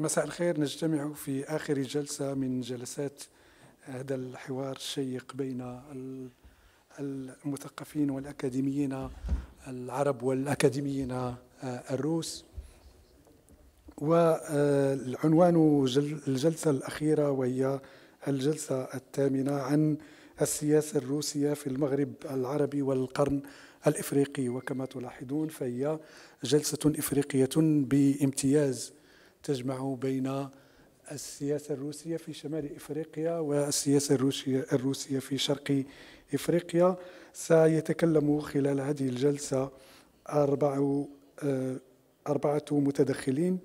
مساء الخير نجتمع في آخر جلسة من جلسات آه، هذا الحوار الشيق بين المثقفين والأكاديميين العرب والأكاديميين آه، الروس والعنوان آه، الجلسة الأخيرة وهي الجلسة الثامنة عن السياسة الروسية في المغرب العربي والقرن الإفريقي وكما تلاحظون فهي جلسة إفريقية بامتياز تجمع بين السياسة الروسية في شمال إفريقيا والسياسة الروسية في شرق إفريقيا سيتكلم خلال هذه الجلسة أربع آه، أربعة متدخلين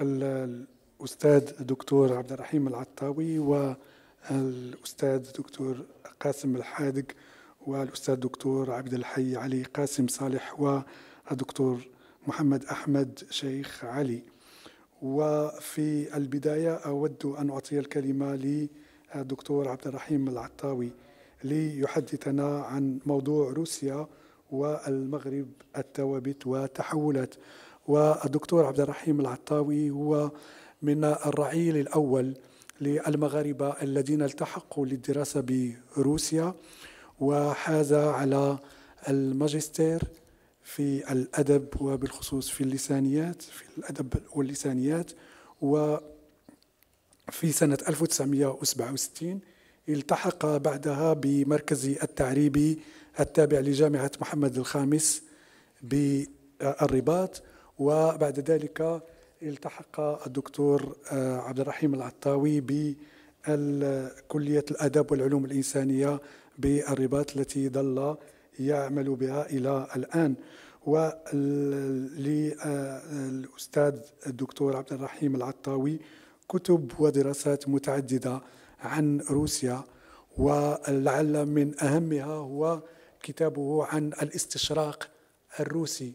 الأستاذ الدكتور عبد الرحيم العطاوي والأستاذ الدكتور قاسم الحادق والأستاذ الدكتور عبد الحي علي قاسم صالح والدكتور محمد أحمد شيخ علي وفي البداية أود أن أعطي الكلمة للدكتور عبد الرحيم العطاوي ليحدثنا عن موضوع روسيا والمغرب التوابت وتحولات والدكتور عبد الرحيم العطاوي هو من الرعيل الأول للمغاربة الذين التحقوا للدراسة بروسيا وحاز على الماجستير في الأدب وبالخصوص في اللسانيات في الأدب واللسانيات وفي سنة 1967 التحق بعدها بمركز التعريبي التابع لجامعة محمد الخامس بالرباط وبعد ذلك التحق الدكتور آه، عبد الرحيم العطاوي بكلية الأدب والعلوم الإنسانية بالرباط التي ظل يعمل بها إلى الآن وللأستاذ الدكتور عبد الرحيم العطاوي كتب ودراسات متعددة عن روسيا ولعل من أهمها هو كتابه عن الاستشراق الروسي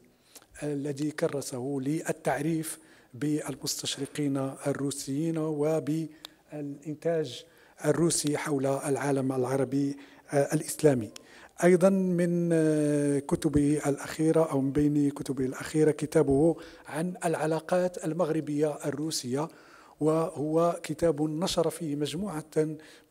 الذي كرسه للتعريف بالمستشرقين الروسيين وبالإنتاج الروسي حول العالم العربي الإسلامي أيضا من آه، كتبه الأخيرة أو من بين كتبه الأخيرة كتابه عن العلاقات المغربية الروسية وهو كتاب نشر فيه مجموعة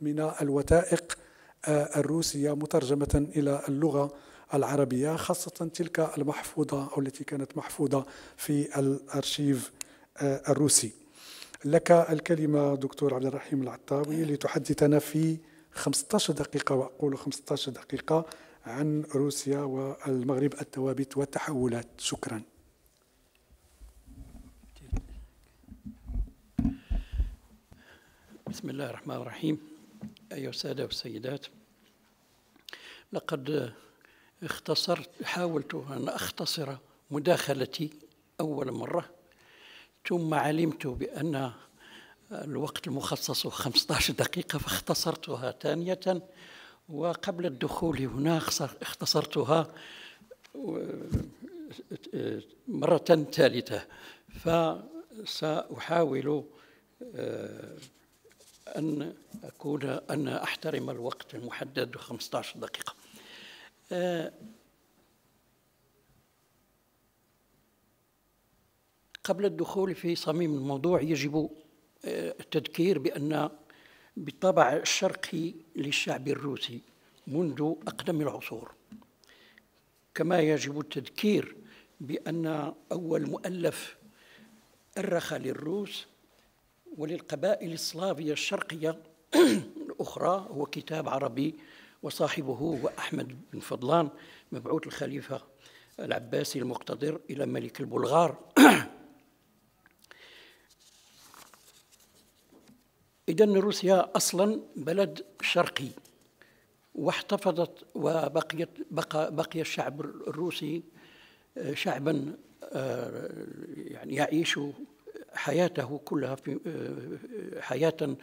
من الوثائق آه، الروسية مترجمة إلى اللغة العربية خاصة تلك المحفوظة أو التي كانت محفوظة في الأرشيف آه، الروسي لك الكلمة دكتور عبد الرحيم العطاوي لتحدثنا في 15 دقيقة وأقول 15 دقيقة عن روسيا والمغرب التوابت والتحولات شكرا بسم الله الرحمن الرحيم أيها السادة والسيدات لقد اختصرت حاولت أن أختصر مداخلتي أول مرة ثم علمت بأن الوقت المخصص 15 دقيقة فاختصرتها ثانية وقبل الدخول هنا اختصرتها مرة ثالثة فسأحاول آه، أن أكون أن أحترم الوقت المحدد 15 دقيقة آه، قبل الدخول في صميم الموضوع يجب التذكير بأن بالطبع الشرقي للشعب الروسي منذ أقدم العصور كما يجب التذكير بأن أول مؤلف أرخ للروس وللقبائل السلافية الشرقية الأخرى هو كتاب عربي وصاحبه هو أحمد بن فضلان مبعوث الخليفة العباسي المقتدر إلى ملك البلغار إذا روسيا أصلا بلد شرقي واحتفظت وبقيت بقى, بقي الشعب الروسي آه، شعبا آه، يعني يعيش حياته كلها في آه، حياة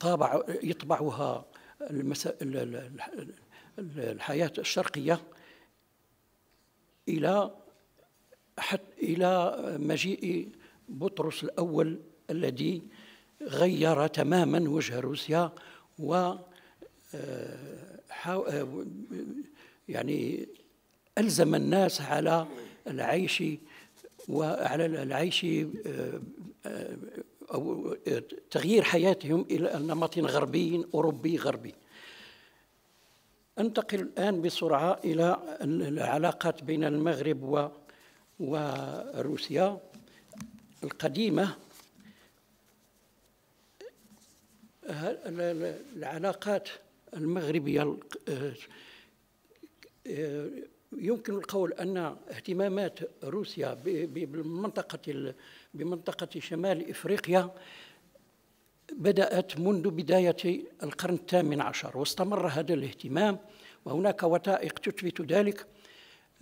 طابع يطبعها الحياة الشرقية إلى حتى إلى مجيء بطرس الأول الذي غير تماما وجه روسيا و آه، آه، يعني ألزم الناس على العيش وعلى العيش آه، أو تغيير حياتهم إلى نمط غربي أوروبي غربي أنتقل الآن بسرعة إلى العلاقات بين المغرب وروسيا القديمة العلاقات المغربية آه، يمكن القول أن اهتمامات روسيا بالمنطقة بمنطقة شمال إفريقيا بدأت منذ بداية القرن الثامن عشر واستمر هذا الاهتمام وهناك وثائق تثبت ذلك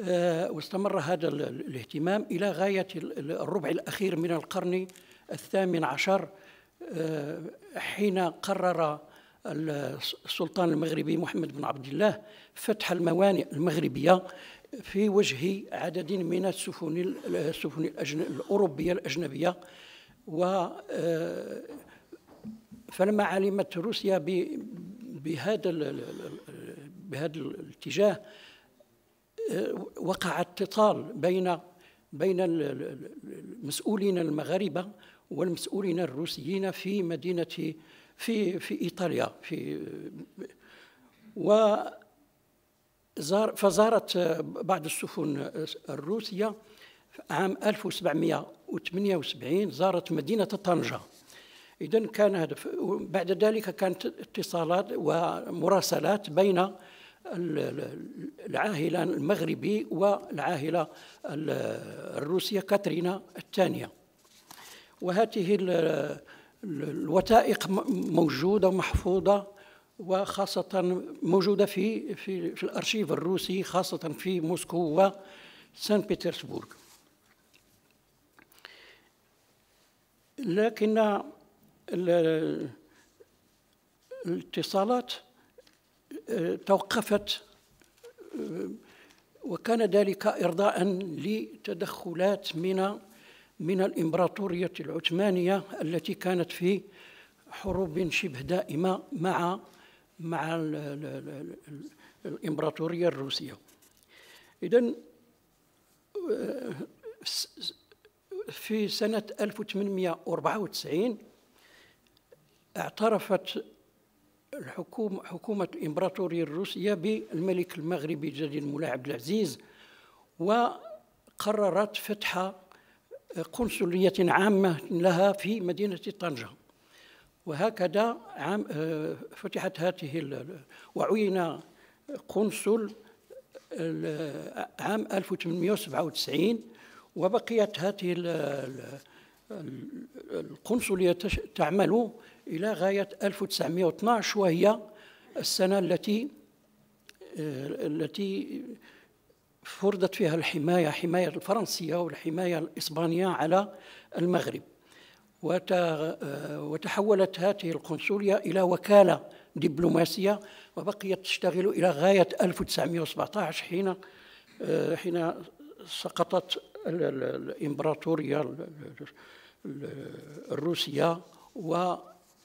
آه، واستمر هذا الاهتمام إلى غاية الربع الأخير من القرن الثامن عشر آه، حين قرر السلطان المغربي محمد بن عبد الله فتح الموانئ المغربية في وجه عدد من السفن السفن الأوروبية الأجنبية و آه، فلما علمت روسيا بهذا بهذا الاتجاه وقع اتصال بين بين المسؤولين المغاربه والمسؤولين الروسيين في مدينه في في ايطاليا في و فزارت بعض السفن الروسيه عام 1778 زارت مدينه طنجه اذا كان هدف بعد ذلك كانت اتصالات ومراسلات بين العاهلة المغربي والعاهلة الروسية كاترينا الثانية وهذه الوثائق موجودة محفوظة وخاصة موجودة في, في, في الأرشيف الروسي خاصة في موسكو وسان بيترسبورغ لكن الاتصالات توقفت آه، وكان ذلك إرضاء لتدخلات من من الإمبراطورية العثمانية التي كانت في حروب شبه دائمة مع مع الإمبراطورية الروسية إذا آه، في سنة 1894 اعترفت الحكومة حكومة الإمبراطورية الروسية بالملك المغربي الجديد الملا عبد العزيز وقررت فتح قنصلية عامة لها في مدينة طنجة وهكذا عام آه، فتحت هذه وعين قنصل عام 1897 وبقيت هذه القنصلية تعمل إلى غاية 1912 وهي السنة التي آه، التي فرضت فيها الحماية حماية الفرنسية والحماية الإسبانية على المغرب آه، وتحولت هذه القنصلية إلى وكالة دبلوماسية وبقيت تشتغل إلى غاية 1917 حين آه، حين سقطت الإمبراطورية الروسية و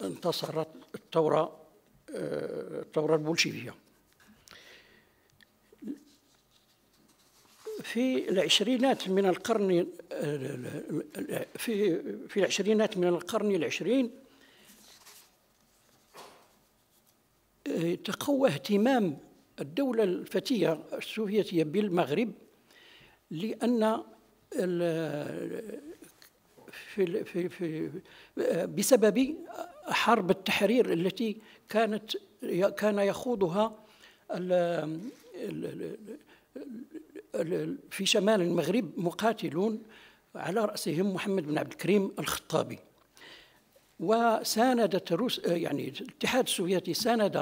انتصرت الثورة آه، الثورة البولشيفية في العشرينات من القرن آه، في في العشرينات من القرن العشرين آه، تقوى اهتمام الدولة الفتية السوفيتية بالمغرب لأن في في في بسبب حرب التحرير التي كانت كان يخوضها في شمال المغرب مقاتلون على رأسهم محمد بن عبد الكريم الخطابي وساندت روس يعني الاتحاد السوفيتي ساند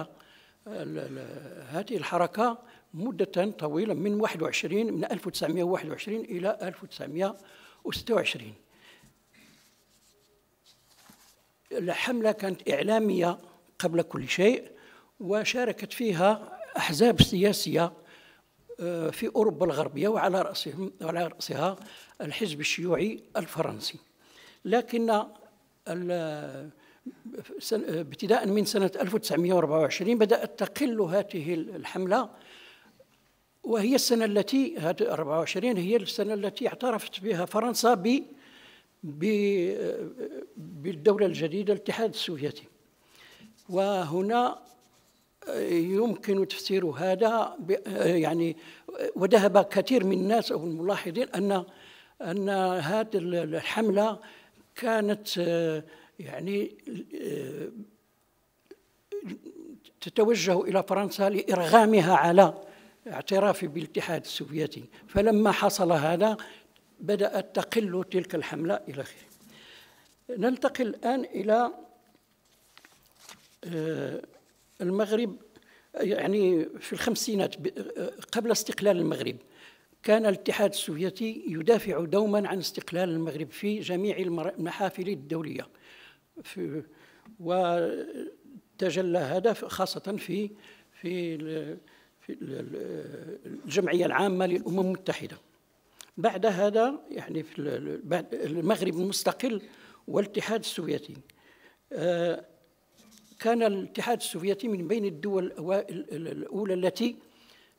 هذه الحركة مدة طويلة من 21 من 1921 إلى 1926 الحملة كانت إعلامية قبل كل شيء وشاركت فيها أحزاب سياسية آه، في أوروبا الغربية وعلى رأسهم وعلى رأسها الحزب الشيوعي الفرنسي لكن ابتداء من سنة 1924 بدأت تقل هذه الحملة وهي السنة التي 24 هي السنة التي اعترفت بها فرنسا بالدولة الجديدة الاتحاد السوفيتي وهنا يمكن تفسير هذا يعني وذهب كثير من الناس او الملاحظين ان ان هذه الحمله كانت يعني تتوجه الى فرنسا لارغامها على اعترافه بالاتحاد السوفيتي فلما حصل هذا بدأت تقل تلك الحملة إلى آخره ننتقل الآن إلى آه، المغرب يعني في الخمسينات آه، قبل استقلال المغرب كان الاتحاد السوفيتي يدافع دوما عن استقلال المغرب في جميع المحافل الدولية وتجلى هذا خاصة في في آه، الجمعية العامة للأمم المتحدة بعد هذا يعني في بعد المغرب المستقل والاتحاد السوفيتي آه، كان الاتحاد السوفيتي من بين الدول الأولى التي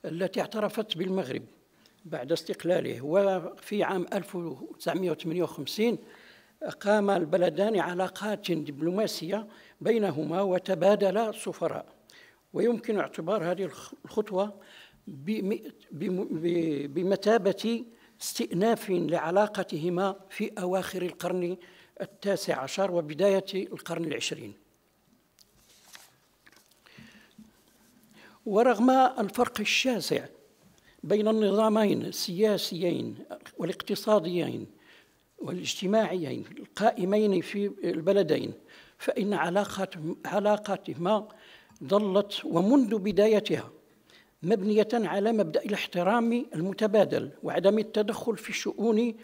التي اعترفت بالمغرب بعد استقلاله وفي عام 1958 قام البلدان علاقات دبلوماسية بينهما وتبادلا سفراء ويمكن اعتبار هذه الخطوة بمثابة استئناف لعلاقتهما في أواخر القرن التاسع عشر وبداية القرن العشرين ورغم الفرق الشاسع بين النظامين السياسيين والاقتصاديين والاجتماعيين القائمين في البلدين فإن علاقتهما ظلت ومنذ بدايتها مبنية على مبدأ الاحترام المتبادل وعدم التدخل في الشؤون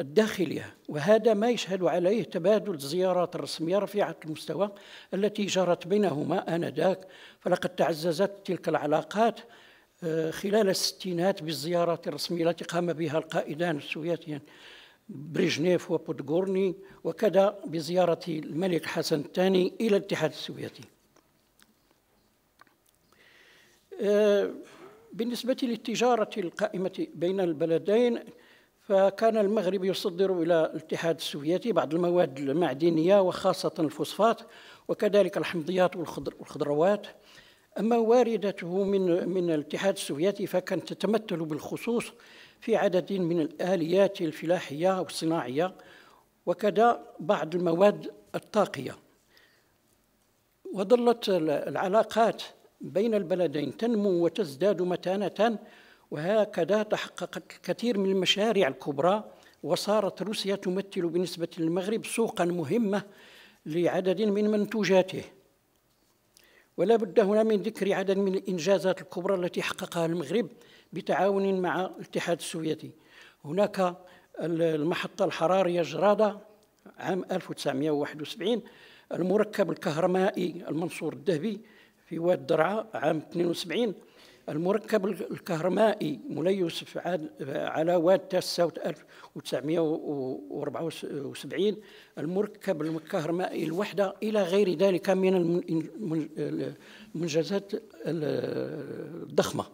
الداخلية وهذا ما يشهد عليه تبادل الزيارات الرسمية رفيعة المستوى التي جرت بينهما آنذاك فلقد تعززت تلك العلاقات آه، خلال الستينات بالزيارات الرسمية التي قام بها القائدان السوفيتيان بريجنيف وبودغورني وكذا بزيارة الملك حسن الثاني إلى الاتحاد السوفيتي آه، بالنسبة للتجارة القائمة بين البلدين فكان المغرب يصدر إلى الاتحاد السوفيتي بعض المواد المعدنية وخاصة الفوسفات وكذلك الحمضيات والخضروات أما واردته من من الاتحاد السوفيتي فكانت تتمثل بالخصوص في عدد من الآليات الفلاحية والصناعية وكذا بعض المواد الطاقية وظلت العلاقات بين البلدين تنمو وتزداد متانة وهكذا تحققت الكثير من المشاريع الكبرى وصارت روسيا تمثل بالنسبة للمغرب سوقا مهمة لعدد من منتوجاته ولا بد هنا من ذكر عدد من الإنجازات الكبرى التي حققها المغرب بتعاون مع الاتحاد السوفيتي هناك المحطة الحرارية جرادة عام 1971 المركب الكهرمائي المنصور الذهبي في واد درعا عام 72 المركب الكهرمائي مولاي يوسف على واد تاسعة 1974 المركب الكهرمائي الوحدة إلى غير ذلك من المنجزات الضخمة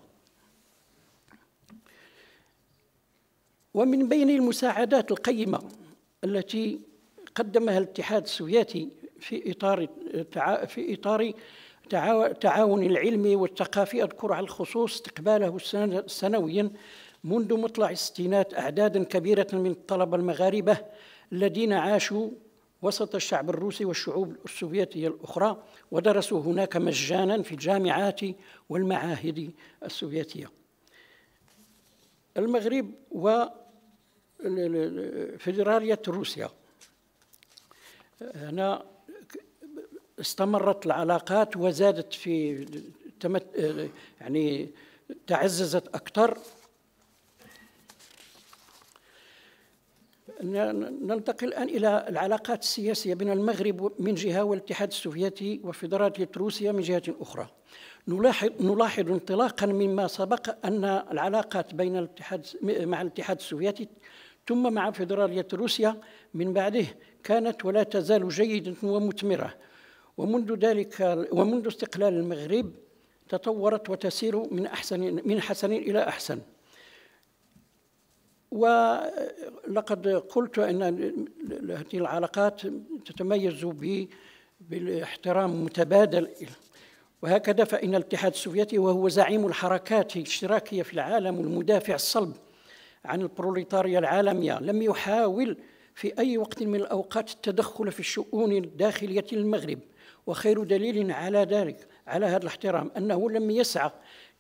ومن بين المساعدات القيمة التي قدمها الاتحاد السوفيتي في إطار في إطار التعاون العلمي والثقافي أذكر على الخصوص استقباله سنويا منذ مطلع الستينات أعدادا كبيرة من الطلبة المغاربة الذين عاشوا وسط الشعب الروسي والشعوب السوفيتية الأخرى ودرسوا هناك مجانا في الجامعات والمعاهد السوفيتية المغرب فدرالية روسيا هنا استمرت العلاقات وزادت في تمت يعني تعززت أكثر ننتقل الآن إلى العلاقات السياسية بين المغرب من جهة والاتحاد السوفيتي وفيدرالية روسيا من جهة أخرى نلاحظ, نلاحظ انطلاقا مما سبق أن العلاقات بين الاتحاد مع الاتحاد السوفيتي ثم مع فيدرالية روسيا من بعده كانت ولا تزال جيدة ومثمرة ومنذ ذلك ومنذ استقلال المغرب تطورت وتسير من أحسن من حسن إلى أحسن ولقد قلت أن هذه العلاقات تتميز بالاحترام المتبادل وهكذا فإن الاتحاد السوفيتي وهو زعيم الحركات الاشتراكية في العالم المدافع الصلب عن البروليتاريا العالمية لم يحاول في أي وقت من الأوقات التدخل في الشؤون الداخلية للمغرب وخير دليل على ذلك على هذا الاحترام أنه لم يسعى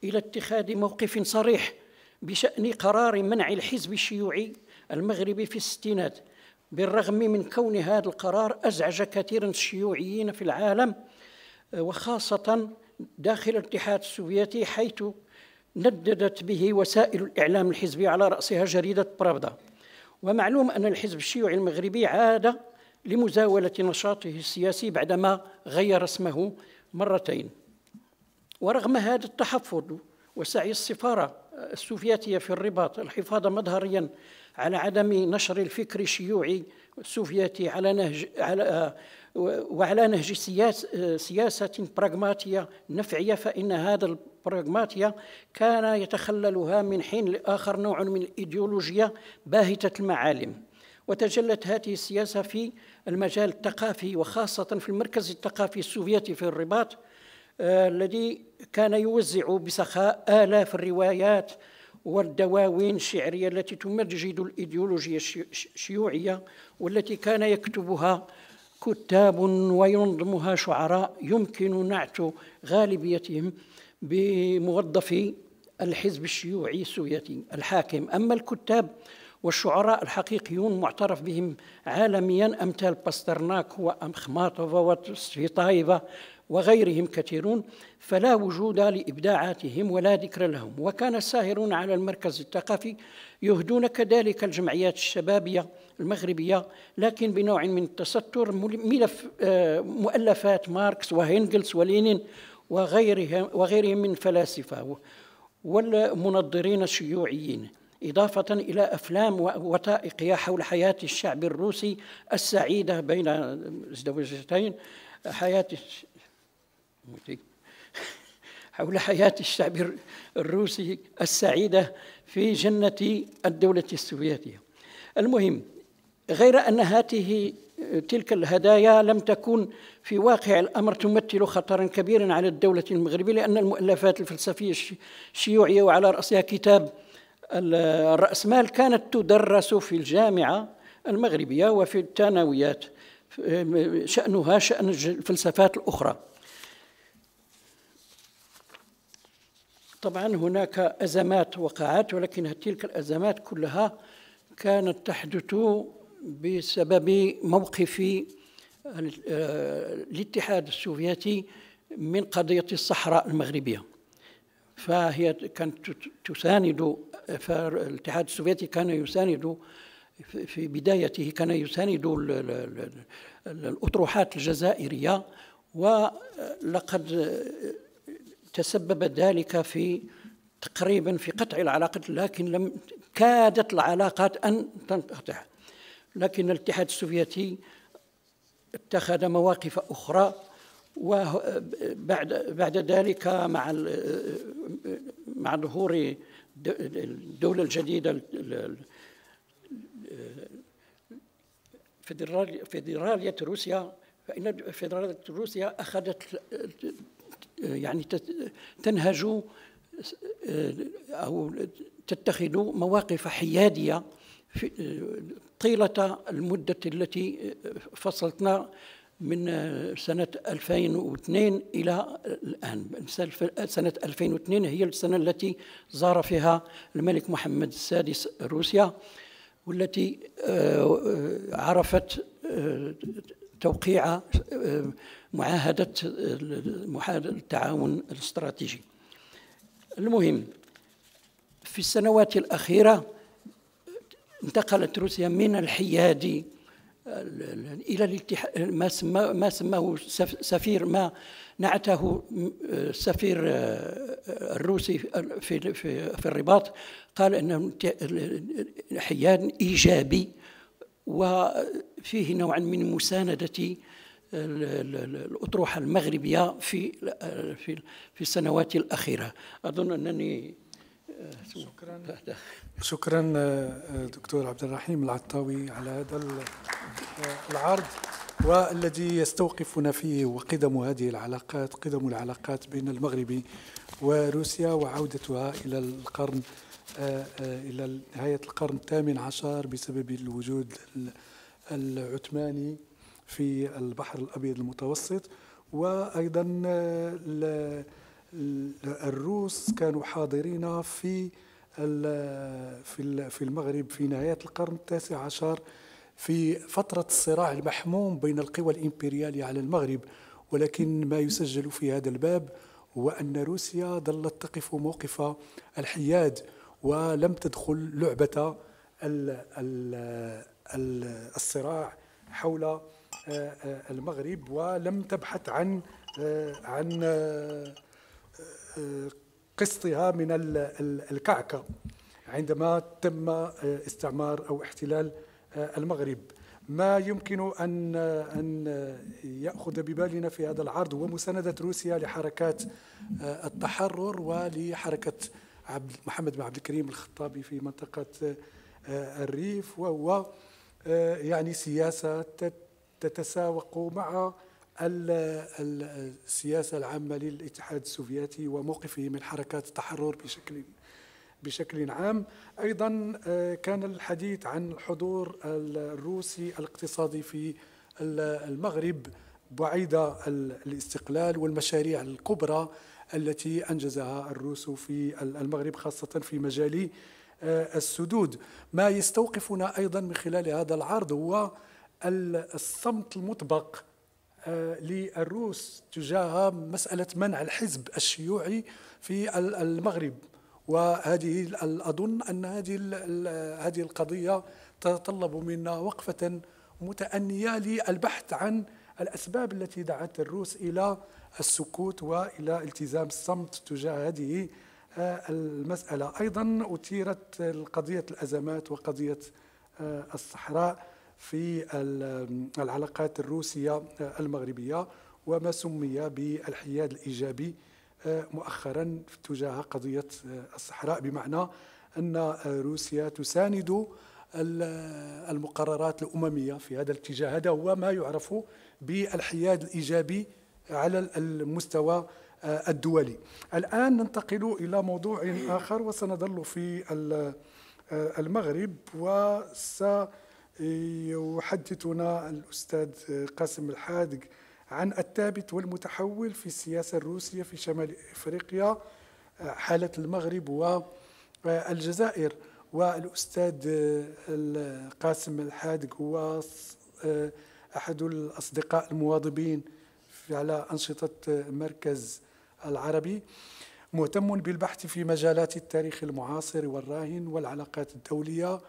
إلى اتخاذ موقف صريح بشأن قرار منع الحزب الشيوعي المغربي في الستينات بالرغم من كون هذا القرار أزعج كثيرا الشيوعيين في العالم وخاصة داخل الاتحاد السوفيتي حيث نددت به وسائل الإعلام الحزبي على رأسها جريدة برافدا ومعلوم أن الحزب الشيوعي المغربي عاد لمزاولة نشاطه السياسي بعدما غير اسمه مرتين ورغم هذا التحفظ وسعي السفارة السوفيتية في الرباط الحفاظ مظهريا على عدم نشر الفكر الشيوعي السوفيتي على نهج على وعلى نهج سياس سياسة براغماتية نفعية فإن هذا البراغماتية كان يتخللها من حين لآخر نوع من الإيديولوجيا باهتة المعالم وتجلت هذه السياسة في المجال الثقافي وخاصة في المركز الثقافي السوفيتي في الرباط آه، الذي كان يوزع بسخاء آلاف الروايات والدواوين الشعرية التي تمجد الإيديولوجيا الشيوعية والتي كان يكتبها كتاب وينظمها شعراء يمكن نعت غالبيتهم بموظفي الحزب الشيوعي السوفيتي الحاكم أما الكتاب والشعراء الحقيقيون معترف بهم عالميا أمثال باسترناك وامخماطوفا وسفيطايفا وغيرهم كثيرون فلا وجود لإبداعاتهم ولا ذكر لهم وكان الساهرون على المركز الثقافي يهدون كذلك الجمعيات الشبابية المغربية لكن بنوع من التستر ملف آه، مؤلفات ماركس وهينجلس ولينين وغيرهم وغيرهم من فلاسفة والمنظرين الشيوعيين إضافة إلى أفلام وثائقية حول حياة الشعب الروسي السعيدة بين الزوجتين حياة حول حياة الشعب الروسي السعيدة في جنة الدولة السوفيتية المهم غير أن هاته تلك الهدايا لم تكن في واقع الأمر تمثل خطرا كبيرا على الدولة المغربية لأن المؤلفات الفلسفية الشيوعية وعلى رأسها كتاب الرأسمال كانت تدرس في الجامعة المغربية وفي الثانويات شأنها شأن الفلسفات الأخرى طبعا هناك أزمات وقعت ولكن تلك الأزمات كلها كانت تحدث بسبب موقف آه، الاتحاد السوفيتي من قضية الصحراء المغربية فهي كانت تساند فالاتحاد السوفيتي كان يساند في بدايته كان يساند الأطروحات الجزائرية ولقد تسبب ذلك في تقريبا في قطع العلاقات لكن لم كادت العلاقات أن تنقطع لكن الاتحاد السوفيتي اتخذ مواقف أخرى وبعد بعد ذلك مع مع ظهور الدولة الجديدة فيدرالية روسيا فإن فيدرالية روسيا أخذت يعني تنهج أو تتخذ مواقف حيادية طيلة المدة التي فصلتنا من آه، سنة 2002 إلى الآن سنة 2002 هي السنة التي زار فيها الملك محمد السادس روسيا والتي آه، عرفت آه، توقيع معاهدة التعاون الاستراتيجي المهم في السنوات الأخيرة انتقلت روسيا من الحيادي الى ما ما سماه سفير ما نعته السفير آه، الروسي في في, الرباط قال ان حيان ايجابي وفيه نوع من مسانده الاطروحه المغربيه في في السنوات الاخيره اظن انني شكرا شكرا آه، آه، دكتور عبد الرحيم العطاوي على هذا آه، العرض والذي يستوقفنا فيه وقدم هذه العلاقات قدم العلاقات بين المغرب وروسيا وعودتها الى القرن الى نهايه القرن الثامن عشر بسبب الوجود العثماني في البحر الابيض المتوسط وايضا الروس كانوا حاضرين في في في المغرب في نهاية القرن التاسع عشر في فترة الصراع المحموم بين القوى الإمبريالية على المغرب ولكن ما يسجل في هذا الباب هو أن روسيا ظلت تقف موقف الحياد ولم تدخل لعبة الصراع حول آه، آه، المغرب ولم تبحث عن آه، عن قسطها من الكعكة عندما تم آه، استعمار أو احتلال آه، المغرب ما يمكن أن أن يأخذ ببالنا في هذا العرض هو مساندة روسيا لحركات آه، التحرر ولحركة عبد محمد بن عبد الكريم الخطابي في منطقة الريف وهو يعني سياسة تتساوق مع السياسة العامة للاتحاد السوفيتي وموقفه من حركات التحرر بشكل بشكل عام أيضا آه، كان الحديث عن الحضور الروسي الاقتصادي في المغرب بعيد الاستقلال والمشاريع الكبرى التي أنجزها الروس في المغرب خاصة في مجال آه، السدود ما يستوقفنا أيضا من خلال هذا العرض هو الصمت المطبق للروس تجاه مسألة منع الحزب الشيوعي في المغرب وهذه أظن أن هذه هذه القضية تتطلب منا وقفة متأنية للبحث عن الأسباب التي دعت الروس إلى السكوت وإلى التزام الصمت تجاه هذه آه، المسألة أيضا أثيرت قضية الأزمات وقضية آه، الصحراء في العلاقات الروسية آه، المغربية وما سمي بالحياد الإيجابي آه، مؤخرا تجاه قضية آه، الصحراء بمعنى أن روسيا تساند المقررات الأممية في هذا الاتجاه هذا هو ما يعرف بالحياد الإيجابي على المستوى الدولي الآن ننتقل إلى موضوع آخر وسنظل في المغرب وسنظل يحدثنا إيه، الأستاذ قاسم الحادق عن الثابت والمتحول في السياسة الروسية في شمال إفريقيا حالة المغرب والجزائر والأستاذ قاسم الحادق هو أحد الأصدقاء المواظبين على أنشطة مركز العربي مهتم بالبحث في مجالات التاريخ المعاصر والراهن والعلاقات الدولية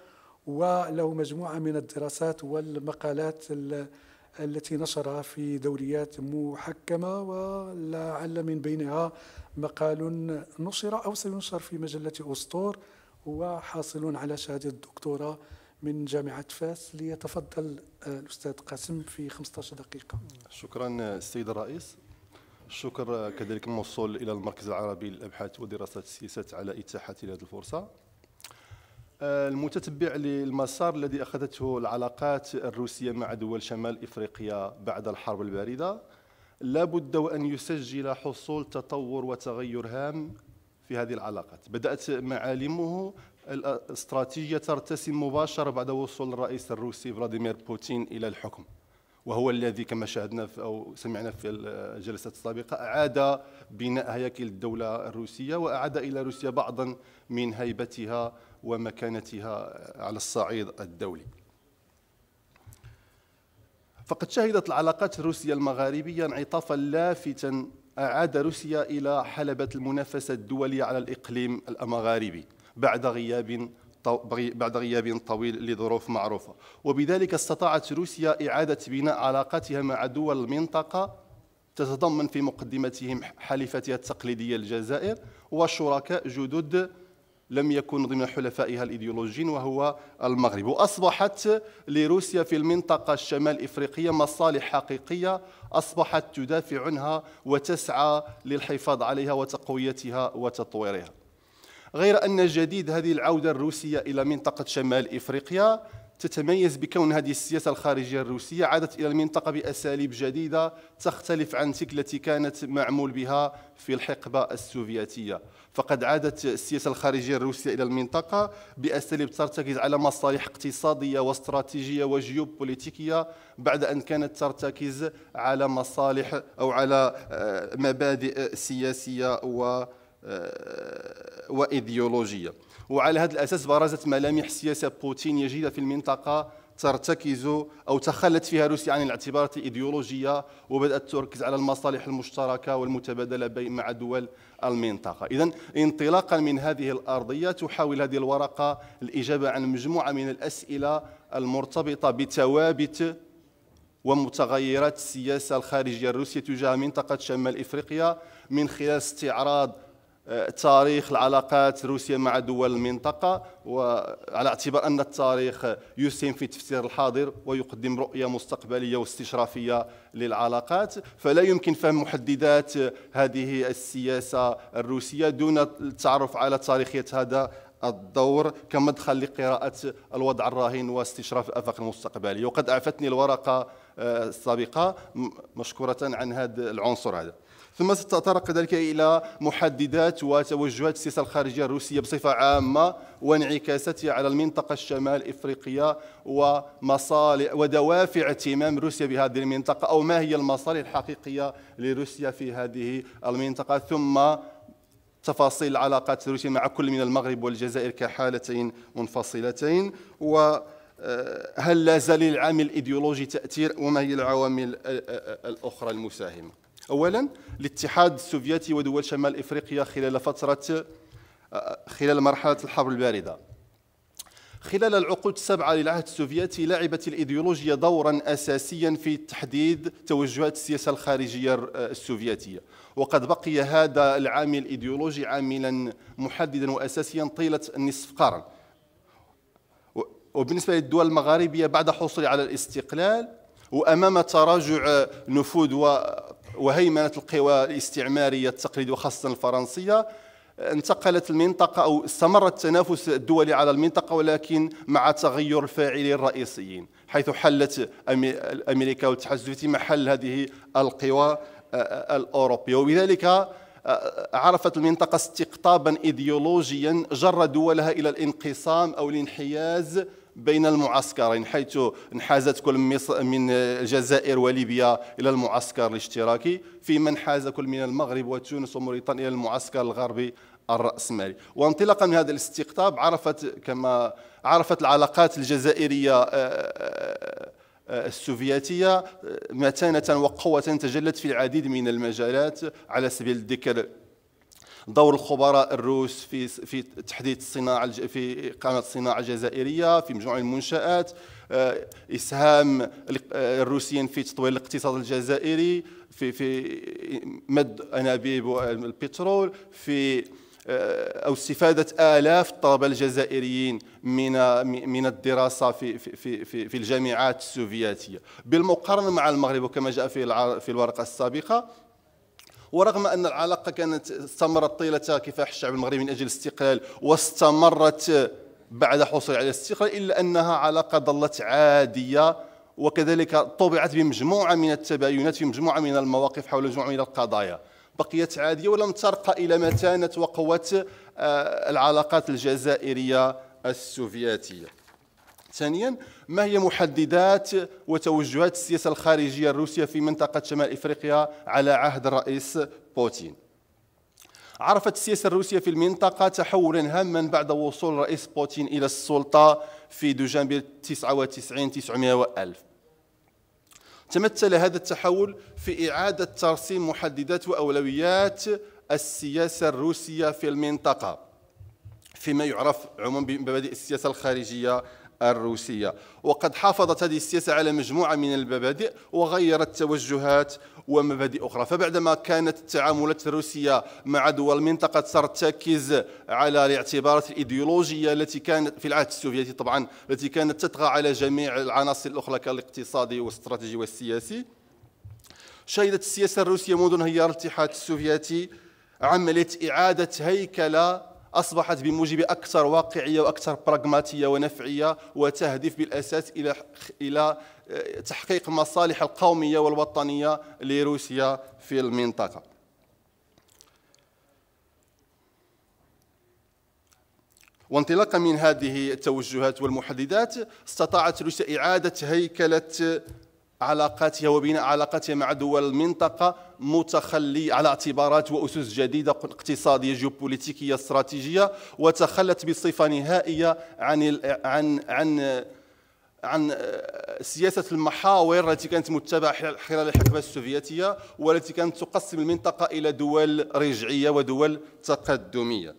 وله مجموعة من الدراسات والمقالات التي نشرها في دوريات محكمة ولعل من بينها مقال نشر أو سينشر في مجلة أسطور وحاصل على شهادة الدكتوراه من جامعة فاس ليتفضل آه، الأستاذ قاسم في 15 دقيقة شكرا السيد الرئيس الشكر آه، كذلك موصول إلى المركز العربي للأبحاث ودراسات السياسات على إتاحة هذه الفرصة المتتبع للمسار الذي أخذته العلاقات الروسية مع دول شمال إفريقيا بعد الحرب الباردة لابد وأن يسجل حصول تطور وتغير هام في هذه العلاقات بدأت معالمه الاستراتيجية ترتسم مباشرة بعد وصول الرئيس الروسي فلاديمير بوتين إلى الحكم وهو الذي كما شاهدنا في أو سمعنا في الجلسات السابقة أعاد بناء هياكل الدولة الروسية وأعاد إلى روسيا بعضا من هيبتها ومكانتها على الصعيد الدولي فقد شهدت العلاقات الروسية المغاربية انعطافا لافتا أعاد روسيا إلى حلبة المنافسة الدولية على الإقليم المغاربي بعد غياب بعد غياب طويل لظروف معروفة وبذلك استطاعت روسيا إعادة بناء علاقاتها مع دول المنطقة تتضمن في مقدمتهم حليفتها التقليدية الجزائر وشركاء جدد لم يكن ضمن حلفائها الإيديولوجيين وهو المغرب وأصبحت لروسيا في المنطقة الشمال الإفريقية مصالح حقيقية أصبحت تدافع عنها وتسعى للحفاظ عليها وتقويتها وتطويرها غير أن جديد هذه العودة الروسية إلى منطقة شمال إفريقيا تتميز بكون هذه السياسة الخارجية الروسية عادت إلى المنطقة بأساليب جديدة تختلف عن تلك التي كانت معمول بها في الحقبة السوفيتية فقد عادت السياسة الخارجية الروسية إلى المنطقة بأساليب ترتكز على مصالح اقتصادية واستراتيجية وجيوبوليتيكية بعد أن كانت ترتكز على مصالح أو على آه، مبادئ سياسية و آه، وإيديولوجية وعلى هذا الأساس برزت ملامح سياسة بوتين يجيده في المنطقة ترتكز أو تخلت فيها روسيا عن الاعتبارات الإيديولوجية وبدأت تركز على المصالح المشتركة والمتبادلة بين مع دول المنطقة إذا انطلاقا من هذه الأرضية تحاول هذه الورقة الإجابة عن مجموعة من الأسئلة المرتبطة بثوابت ومتغيرات السياسة الخارجية الروسية تجاه منطقة شمال إفريقيا من خلال استعراض تاريخ العلاقات روسيا مع دول المنطقة وعلى اعتبار أن التاريخ يسهم في تفسير الحاضر ويقدم رؤية مستقبلية واستشرافية للعلاقات فلا يمكن فهم محددات هذه السياسة الروسية دون التعرف على تاريخية هذا الدور كمدخل لقراءة الوضع الراهن واستشراف الآفاق المستقبلية وقد أعفتني الورقة آه، السابقة مشكورة عن هذا العنصر هذا ثم ستطرق كذلك إلى محددات وتوجهات السياسة الخارجية الروسية بصفة عامة وانعكاساتها على المنطقة الشمال افريقيه ومصالح ودوافع اهتمام روسيا بهذه المنطقة أو ما هي المصالح الحقيقية لروسيا في هذه المنطقة ثم تفاصيل العلاقات الروسيه مع كل من المغرب والجزائر كحالتين منفصلتين و آه، هل لا زال للعامل الايديولوجي تاثير وما هي العوامل آه، آه، الاخرى المساهمه أولا الاتحاد السوفيتي ودول شمال إفريقيا خلال فترة خلال مرحلة الحرب الباردة خلال العقود السبعة للعهد السوفيتي لعبت الإيديولوجيا دورا أساسيا في تحديد توجهات السياسة الخارجية السوفيتية وقد بقي هذا العامل الإيديولوجي عاملا محددا وأساسيا طيلة نصف قرن وبالنسبة للدول المغاربية بعد حصولها على الاستقلال وأمام تراجع نفوذ وهيمنة القوى الاستعمارية التقليدية وخاصة الفرنسية انتقلت المنطقة أو استمر التنافس الدولي على المنطقة ولكن مع تغير الفاعلين الرئيسيين حيث حلت أمريكا والاتحاد السوفيتي محل هذه القوى آه، آه، الأوروبية وبذلك آه، عرفت المنطقة استقطابا إيديولوجيا جر دولها إلى الانقسام أو الانحياز بين المعسكرين حيث انحازت كل من الجزائر وليبيا الى المعسكر الاشتراكي فيما انحاز كل من المغرب وتونس وموريتانيا الى المعسكر الغربي الرأسمالي وانطلاقا من هذا الاستقطاب عرفت كما عرفت العلاقات الجزائرية آه، آه، آه، السوفيتية متانة وقوة تجلت في العديد من المجالات على سبيل الذكر دور الخبراء الروس في في تحديد الصناعه في اقامه الصناعه الجزائريه في مجموعه المنشات آه، اسهام آه، الروسيين في تطوير الاقتصاد الجزائري في في مد انابيب البترول في آه، او استفاده الاف الطلبه الجزائريين من من الدراسه في في في في الجامعات السوفياتيه بالمقارنه مع المغرب وكما جاء في في الورقه السابقه ورغم أن العلاقة كانت استمرت طيلة كفاح الشعب المغربي من أجل الاستقلال واستمرت بعد حصول على الاستقلال إلا أنها علاقة ظلت عادية وكذلك طبعت بمجموعة من التباينات في مجموعة من المواقف حول مجموعة من القضايا بقيت عادية ولم ترقى إلى متانة وقوة آه، العلاقات الجزائرية السوفياتية ثانيا ما هي محددات وتوجهات السياسة الخارجية الروسية في منطقة شمال إفريقيا على عهد الرئيس بوتين عرفت السياسة الروسية في المنطقة تحولا هاما بعد وصول الرئيس بوتين إلى السلطة في دجنبر 99 900 ألف تمثل هذا التحول في إعادة ترسيم محددات وأولويات السياسة الروسية في المنطقة فيما يعرف عموما بمبادئ السياسة الخارجية الروسية وقد حافظت هذه السياسة على مجموعة من المبادئ وغيرت توجهات ومبادئ أخرى فبعدما كانت التعاملات الروسية مع دول المنطقة ترتكز على الاعتبارات الإيديولوجية التي كانت في العهد السوفيتي طبعا التي كانت تطغى على جميع العناصر الأخرى كالاقتصادي والاستراتيجي والسياسي شهدت السياسة الروسية منذ انهيار الاتحاد السوفيتي عملية إعادة هيكلة أصبحت بموجب أكثر واقعية وأكثر براغماتية ونفعية وتهدف بالأساس إلى إلى آه، تحقيق المصالح القومية والوطنية لروسيا في المنطقة وانطلاقا من هذه التوجهات والمحددات استطاعت روسيا إعادة هيكلة علاقاتها وبناء علاقاتها مع دول المنطقة متخلي على اعتبارات وأسس جديدة اقتصادية جيوبوليتيكية استراتيجية وتخلت بصفة نهائية عن عن عن عن سياسة المحاور التي كانت متبعة خلال الحقبة السوفيتية والتي كانت تقسم المنطقة إلى دول رجعية ودول تقدمية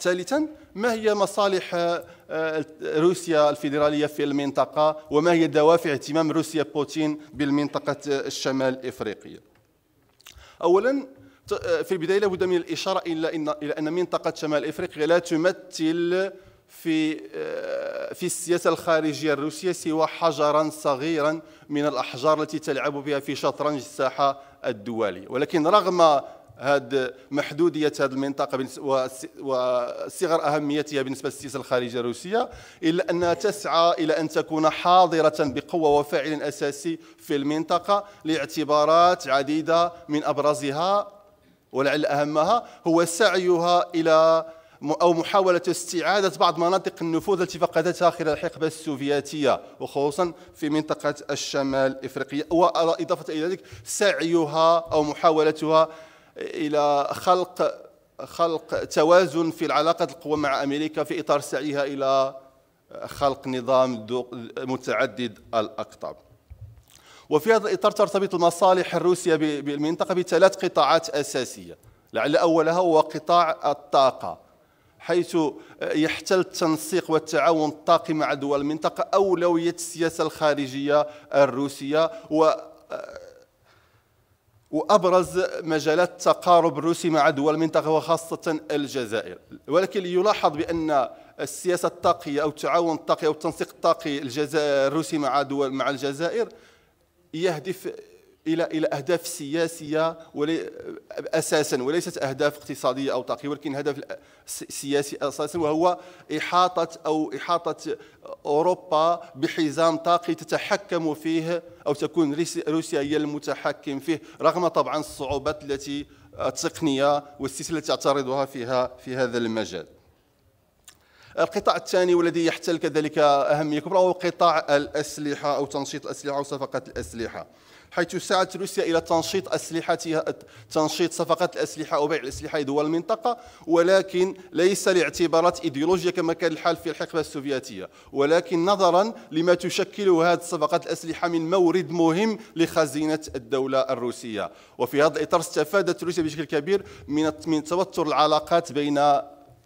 ثالثا ما هي مصالح آه، آه، روسيا الفيدرالية في المنطقة وما هي دوافع اهتمام روسيا بوتين بالمنطقة آه، الشمال إفريقية أولا في البداية لابد من الإشارة إلى أن إلى أن منطقة شمال إفريقيا لا تمثل في في السياسة الخارجية الروسية سوى حجرا صغيرا من الأحجار التي تلعب بها في شطرنج الساحة الدوليه ولكن رغم هاد محدوديه هذه المنطقه وصغر اهميتها بالنسبه للسياسه الخارجيه الروسيه الا انها تسعى الى ان تكون حاضره بقوه وفاعل اساسي في المنطقه لاعتبارات عديده من ابرزها ولعل اهمها هو سعيها الى او محاوله استعاده بعض مناطق النفوذ التي فقدتها خلال الحقبه السوفيتيه وخصوصا في منطقه الشمال الافريقيه واضافه الى ذلك سعيها او محاولتها الى خلق خلق توازن في العلاقة القوى مع امريكا في اطار سعيها الى خلق نظام متعدد الاقطاب. وفي هذا الاطار ترتبط المصالح الروسيه بالمنطقه بثلاث قطاعات اساسيه، لعل اولها هو قطاع الطاقه، حيث يحتل التنسيق والتعاون الطاقي مع دول المنطقه اولويه السياسه الخارجيه الروسيه و وأبرز مجالات التقارب الروسي مع دول المنطقة وخاصة الجزائر ولكن يلاحظ بأن السياسة الطاقية أو التعاون الطاقي أو التنسيق الطاقي الروسي مع دول مع الجزائر يهدف الى الى اهداف سياسيه ولي اساسا وليست اهداف اقتصاديه او طاقيه ولكن هدف سياسي اساسا وهو احاطه او احاطه اوروبا بحزام طاقي تتحكم فيه او تكون روسيا هي المتحكم فيه رغم طبعا الصعوبات التي التقنيه والسلسله التي تعترضها فيها في هذا المجال. القطاع الثاني والذي يحتل كذلك اهميه كبرى هو قطاع الاسلحه او تنشيط الاسلحه وصفقه الاسلحه. حيث سعت روسيا إلى تنشيط أسلحتها تنشيط صفقات الأسلحة وبيع الأسلحة لدول المنطقة ولكن ليس لاعتبارات إيديولوجية كما كان الحال في الحقبة السوفيتية ولكن نظرا لما تشكله هذه الصفقات الأسلحة من مورد مهم لخزينة الدولة الروسية وفي هذا الإطار استفادت روسيا بشكل كبير من من توتر العلاقات بين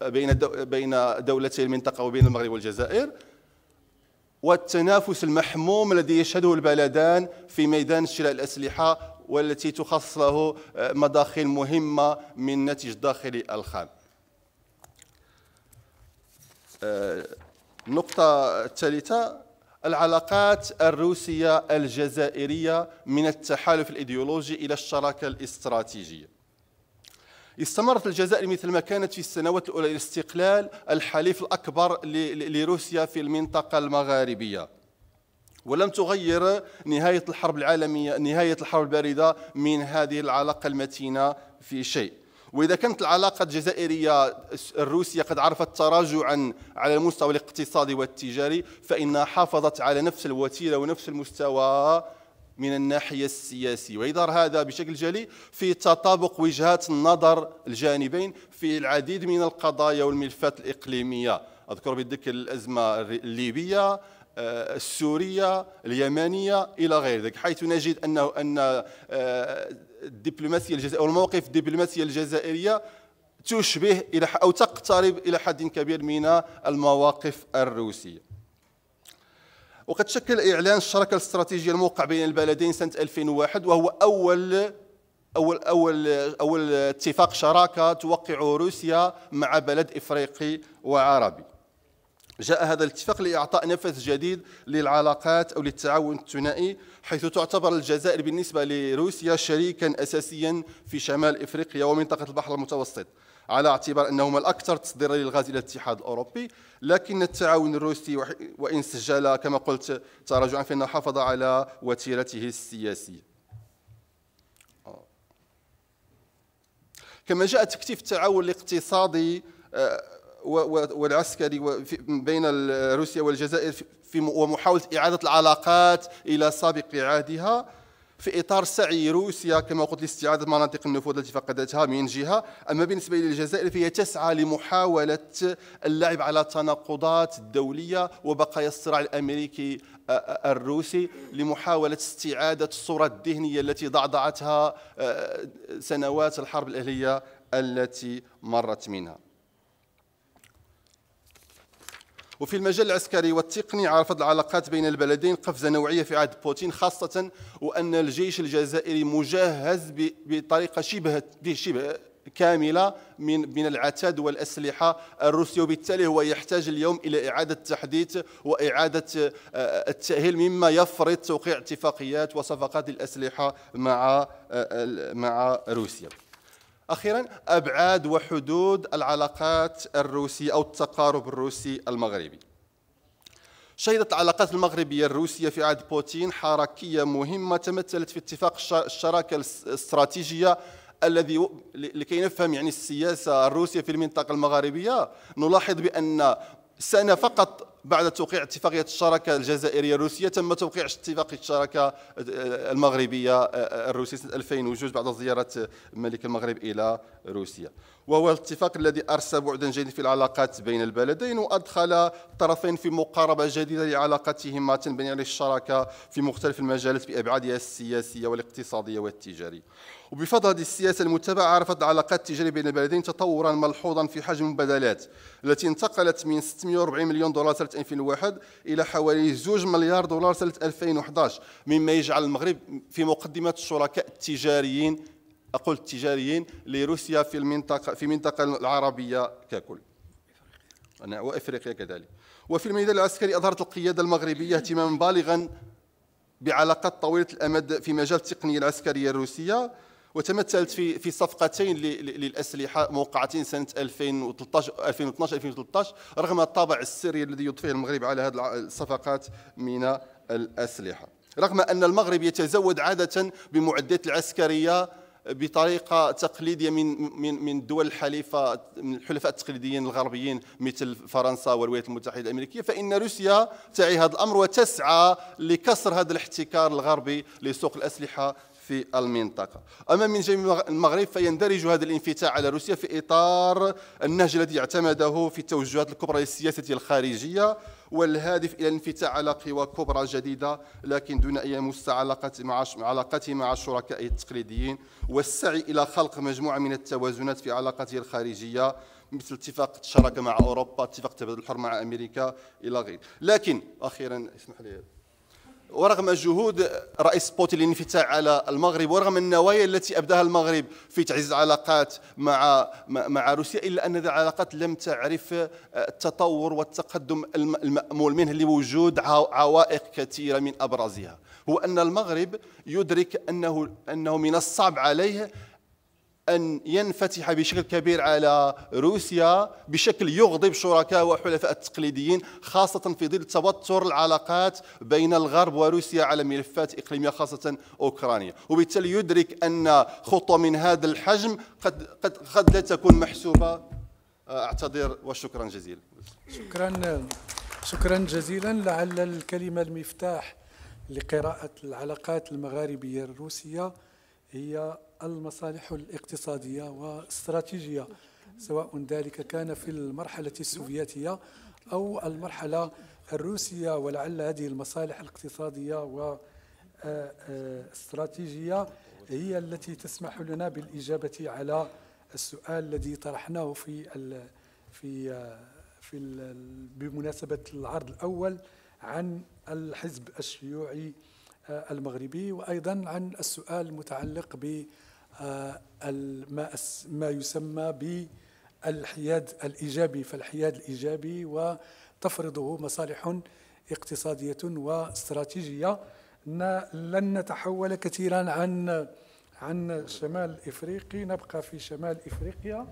بين بين دولتي المنطقة وبين المغرب والجزائر والتنافس المحموم الذي يشهده البلدان في ميدان شراء الأسلحة والتي تخصص له آه، مداخل مهمة من الناتج داخلي الخام النقطة آه، الثالثة العلاقات الروسية الجزائرية من التحالف الإيديولوجي إلى الشراكة الاستراتيجية استمرت الجزائر مثل ما كانت في السنوات الأولى الاستقلال الحليف الأكبر لروسيا في المنطقة المغاربية ولم تغير نهاية الحرب العالمية نهاية الحرب الباردة من هذه العلاقة المتينة في شيء وإذا كانت العلاقة الجزائرية الروسية قد عرفت تراجعا على المستوى الاقتصادي والتجاري فإنها حافظت على نفس الوتيرة ونفس المستوى من الناحية السياسية ويظهر هذا بشكل جلي في تطابق وجهات النظر الجانبين في العديد من القضايا والملفات الإقليمية أذكر بالذكر الأزمة الليبية آه، السورية اليمنية إلى غير ذلك حيث نجد أنه أن آه، الدبلوماسية الجزائرية أو الموقف الدبلوماسية الجزائرية تشبه إلى أو تقترب إلى حد كبير من المواقف الروسية وقد شكل إعلان الشراكة الاستراتيجية الموقع بين البلدين سنة 2001 وهو أول أول أول أول اتفاق شراكة توقعه روسيا مع بلد إفريقي وعربي. جاء هذا الاتفاق لإعطاء نفس جديد للعلاقات أو للتعاون الثنائي حيث تعتبر الجزائر بالنسبة لروسيا شريكا أساسيا في شمال إفريقيا ومنطقة البحر المتوسط على اعتبار انهما الاكثر تصديرا للغاز الى الاتحاد الاوروبي لكن التعاون الروسي وان سجل كما قلت تراجعا فانه حافظ على وتيرته السياسيه آه. كما جاء تكثيف التعاون الاقتصادي آه، والعسكري بين روسيا والجزائر في ومحاولة إعادة العلاقات إلى سابق عهدها في اطار سعي روسيا كما قلت لاستعاده مناطق النفوذ التي فقدتها من جهه، اما بالنسبه للجزائر فهي تسعى لمحاوله اللعب على التناقضات الدوليه وبقايا الصراع الامريكي آه، آه، الروسي لمحاوله استعاده الصوره الذهنيه التي ضعضعتها آه، سنوات الحرب الاهليه التي مرت منها. وفي المجال العسكري والتقني عرفت العلاقات بين البلدين قفزة نوعية في عهد بوتين خاصة وأن الجيش الجزائري مجهز بطريقة شبه شبه كاملة من من العتاد والأسلحة الروسية وبالتالي هو يحتاج اليوم إلى إعادة تحديث وإعادة آه، التأهيل مما يفرض توقيع اتفاقيات وصفقات الأسلحة مع آه، مع روسيا أخيرا أبعاد وحدود العلاقات الروسية أو التقارب الروسي المغربي شهدت العلاقات المغربية الروسية في عهد بوتين حركية مهمة تمثلت في اتفاق الشراكة الاستراتيجية الذي لكي نفهم يعني السياسة الروسية في المنطقة المغربية نلاحظ بأن سنة فقط بعد توقيع اتفاقية الشراكة الجزائرية الروسية تم توقيع اتفاقية الشراكة المغربية آه، آه، الروسية سنة 2002 بعد زيارة ملك المغرب إلى روسيا وهو الاتفاق الذي أرسى بعدا جديدا في العلاقات بين البلدين وأدخل الطرفين في مقاربة جديدة لعلاقتهما تنبني على الشراكة في مختلف المجالات بأبعادها السياسية والاقتصادية والتجارية وبفضل هذه السياسة المتبعة عرفت العلاقات التجارية بين البلدين تطورا ملحوظا في حجم المبادلات التي انتقلت من 640 مليون دولار سنة 2001 إلى حوالي 2 مليار دولار سنة 2011 مما يجعل المغرب في مقدمة الشركاء التجاريين أقول التجاريين لروسيا في المنطقة في المنطقة العربية ككل وافريقيا كذلك وفي الميدان العسكري اظهرت القياده المغربيه اهتماما بالغا بعلاقات طويله الامد في مجال التقنيه العسكريه الروسيه وتمثلت في في صفقتين للاسلحه موقعتين سنه 2013 2012 2013 رغم الطابع السري الذي يضفيه المغرب على هذه الصفقات من الاسلحه رغم ان المغرب يتزود عاده بمعدات العسكريه بطريقه تقليديه من من من الدول الحليفه من الحلفاء التقليديين الغربيين مثل فرنسا والولايات المتحده الامريكيه فان روسيا تعي هذا الامر وتسعى لكسر هذا الاحتكار الغربي لسوق الاسلحه في المنطقة أما من جانب المغرب فيندرج هذا الانفتاح على روسيا في إطار النهج الذي اعتمده في التوجهات الكبرى للسياسة الخارجية والهادف إلى الانفتاح على قوى كبرى جديدة لكن دون أي مستعلقة مع علاقته مع الشركاء التقليديين والسعي إلى خلق مجموعة من التوازنات في علاقته الخارجية مثل اتفاق الشراكة مع أوروبا اتفاق التبادل الحر مع أمريكا إلى غير لكن أخيرا اسمح لي ورغم جهود رئيس بوتين للانفتاح على المغرب ورغم النوايا التي ابداها المغرب في تعزيز العلاقات مع مع روسيا الا ان هذه العلاقات لم تعرف آه، التطور والتقدم المامول منه لوجود عوائق كثيره من ابرزها هو ان المغرب يدرك انه انه من الصعب عليه أن ينفتح بشكل كبير على روسيا بشكل يغضب شركاء وحلفاء التقليديين خاصة في ظل توتر العلاقات بين الغرب وروسيا على ملفات إقليمية خاصة أوكرانيا وبالتالي يدرك أن خطوة من هذا الحجم قد, قد, قد لا تكون محسوبة أعتذر وشكرا جزيلا شكرا شكرا جزيلا لعل الكلمة المفتاح لقراءة العلاقات المغاربية الروسية هي المصالح الاقتصادية واستراتيجية سواء ذلك كان في المرحلة السوفيتية أو المرحلة الروسية ولعل هذه المصالح الاقتصادية واستراتيجية هي التي تسمح لنا بالإجابة على السؤال الذي طرحناه في في في بمناسبة العرض الأول عن الحزب الشيوعي المغربي وأيضا عن السؤال المتعلق ب ما يسمى بالحياد الإيجابي فالحياد الإيجابي وتفرضه مصالح اقتصادية واستراتيجية لن نتحول كثيرا عن عن شمال افريقي نبقى في شمال افريقيا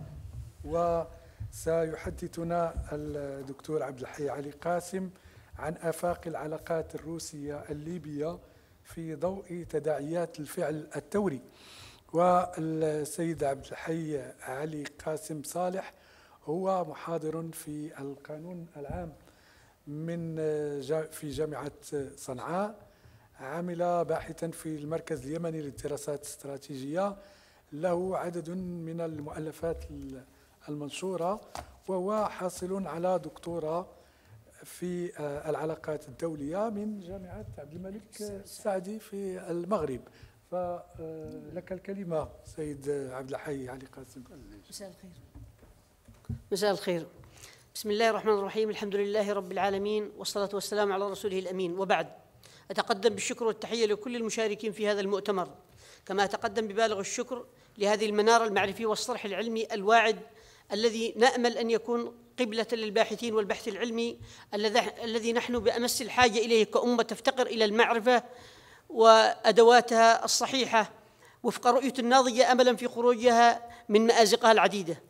وسيحدثنا الدكتور عبد الحي علي قاسم عن افاق العلاقات الروسيه الليبيه في ضوء تداعيات الفعل الثوري والسيد عبد الحي علي قاسم صالح هو محاضر في القانون العام من في جامعة صنعاء عمل باحثا في المركز اليمني للدراسات الاستراتيجية له عدد من المؤلفات المنشورة وهو حاصل على دكتوراه في آه، العلاقات الدولية من جامعة عبد الملك السعدي في المغرب فلك آه، الكلمة سيد عبد الحي علي قاسم مساء الخير مساء الخير بسم الله الرحمن الرحيم الحمد لله رب العالمين والصلاة والسلام على رسوله الأمين وبعد أتقدم بالشكر والتحية لكل المشاركين في هذا المؤتمر كما أتقدم ببالغ الشكر لهذه المنارة المعرفية والصرح العلمي الواعد الذي نأمل أن يكون قبلة للباحثين والبحث العلمي الذي نحن بأمس الحاجة إليه كأمة تفتقر إلى المعرفة وأدواتها الصحيحة وفق رؤية ناضجة أملا في خروجها من مآزقها العديدة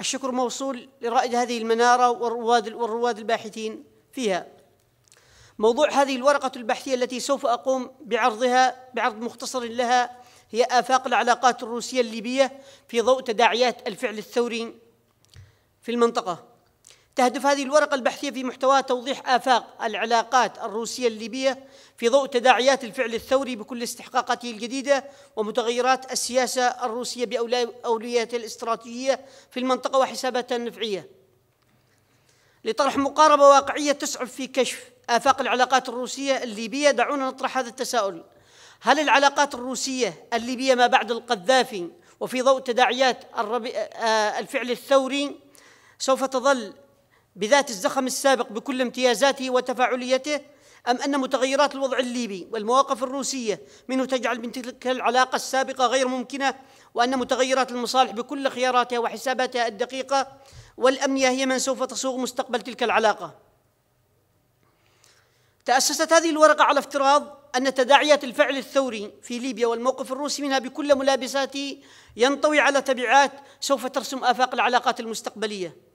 الشكر موصول لرائد هذه المنارة والرواد, والرواد الباحثين فيها موضوع هذه الورقة البحثية التي سوف أقوم بعرضها بعرض مختصر لها هي آفاق العلاقات الروسية الليبية في ضوء تداعيات الفعل الثوري في المنطقة تهدف هذه الورقة البحثية في محتواها توضيح آفاق العلاقات الروسية الليبية في ضوء تداعيات الفعل الثوري بكل استحقاقاته الجديدة ومتغيرات السياسة الروسية بأولوياتها الاستراتيجية في المنطقة وحساباتها النفعية لطرح مقاربة واقعية تسعف في كشف آفاق العلاقات الروسية الليبية دعونا نطرح هذا التساؤل هل العلاقات الروسية الليبية ما بعد القذافي وفي ضوء تداعيات آه، الفعل الثوري سوف تظل بذات الزخم السابق بكل امتيازاته وتفاعليته أم أن متغيرات الوضع الليبي والمواقف الروسية منه تجعل من تلك العلاقة السابقة غير ممكنة وأن متغيرات المصالح بكل خياراتها وحساباتها الدقيقة والأمنية هي من سوف تصوغ مستقبل تلك العلاقة تأسست هذه الورقة على افتراض أن تداعيات الفعل الثوري في ليبيا والموقف الروسي منها بكل ملابساته ينطوي على تبعات سوف ترسم آفاق العلاقات المستقبلية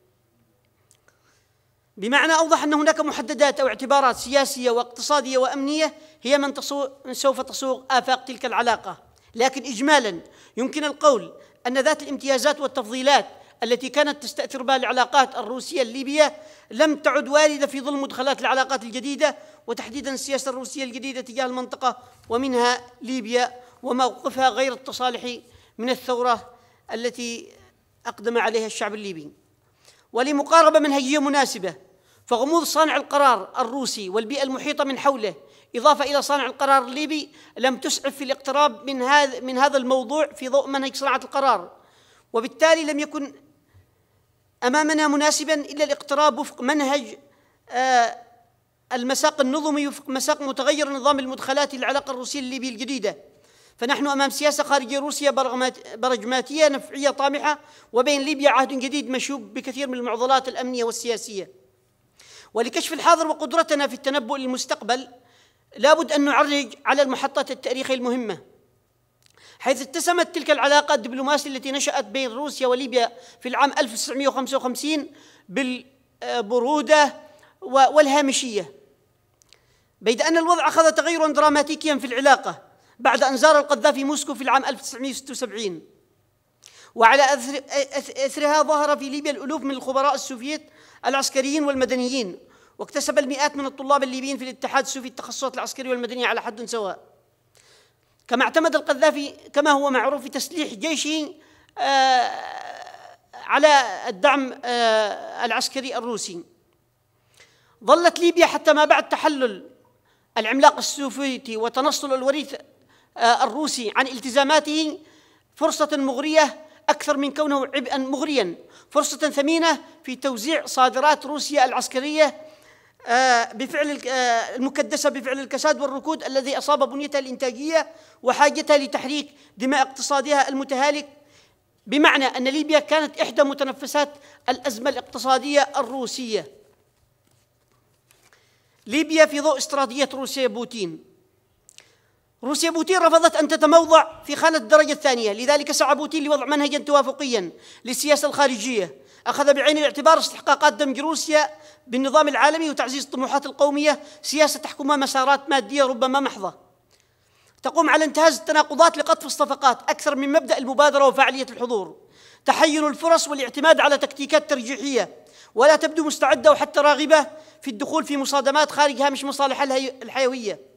بمعنى أوضح أن هناك محددات أو اعتبارات سياسية واقتصادية وأمنية هي من تصو... سوف تسوق آفاق تلك العلاقة لكن إجمالا يمكن القول أن ذات الامتيازات والتفضيلات التي كانت تستأثر بها العلاقات الروسية الليبية لم تعد واردة في ظل مدخلات العلاقات الجديدة وتحديدا السياسة الروسية الجديدة تجاه المنطقة ومنها ليبيا وموقفها غير التصالحي من الثورة التي أقدم عليها الشعب الليبي ولمقاربة منهجية مناسبة فغموض صانع القرار الروسي والبيئة المحيطة من حوله إضافة إلى صانع القرار الليبي لم تسعف في الاقتراب من هذا من هذا الموضوع في ضوء منهج صناعة القرار وبالتالي لم يكن أمامنا مناسبا إلا الاقتراب وفق منهج آه، المساق النظمي وفق مساق متغير نظام المدخلات للعلاقة الروسية الليبية الجديدة فنحن أمام سياسة خارجية روسيا برجماتية نفعية طامحة وبين ليبيا عهد جديد مشوب بكثير من المعضلات الأمنية والسياسية ولكشف الحاضر وقدرتنا في التنبؤ للمستقبل لابد أن نعرج على المحطات التاريخية المهمة حيث اتسمت تلك العلاقة الدبلوماسية التي نشأت بين روسيا وليبيا في العام 1955 بالبرودة والهامشية بيد أن الوضع أخذ تغيرا دراماتيكيا في العلاقة بعد أن زار القذافي موسكو في العام 1976 وعلى أثرها ظهر في ليبيا الألوف من الخبراء السوفيت العسكريين والمدنيين واكتسب المئات من الطلاب الليبيين في الاتحاد السوفي التخصصات العسكرية والمدنية على حد سواء كما اعتمد القذافي كما هو معروف في تسليح جيشه آه، على الدعم آه، العسكري الروسي ظلت ليبيا حتى ما بعد تحلل العملاق السوفيتي وتنصل الوريث آه، الروسي عن التزاماته فرصة مغرية أكثر من كونه عبئا مغريا فرصة ثمينة في توزيع صادرات روسيا العسكرية آه، بفعل آه، المكدسة بفعل الكساد والركود الذي أصاب بنيتها الإنتاجية وحاجتها لتحريك دماء اقتصادها المتهالك بمعنى أن ليبيا كانت إحدى متنفسات الأزمة الاقتصادية الروسية ليبيا في ضوء استراتيجية روسيا بوتين روسيا بوتين رفضت أن تتموضع في خانة الدرجة الثانية لذلك سعى بوتين لوضع منهجا توافقيا للسياسة الخارجية أخذ بعين الاعتبار استحقاقات دمج روسيا بالنظام العالمي وتعزيز الطموحات القومية سياسة تحكمها مسارات مادية ربما محضة تقوم على انتهاز التناقضات لقطف الصفقات أكثر من مبدأ المبادرة وفعالية الحضور تحين الفرص والاعتماد على تكتيكات ترجيحية ولا تبدو مستعدة وحتى راغبة في الدخول في مصادمات خارج هامش مصالحها الحيوية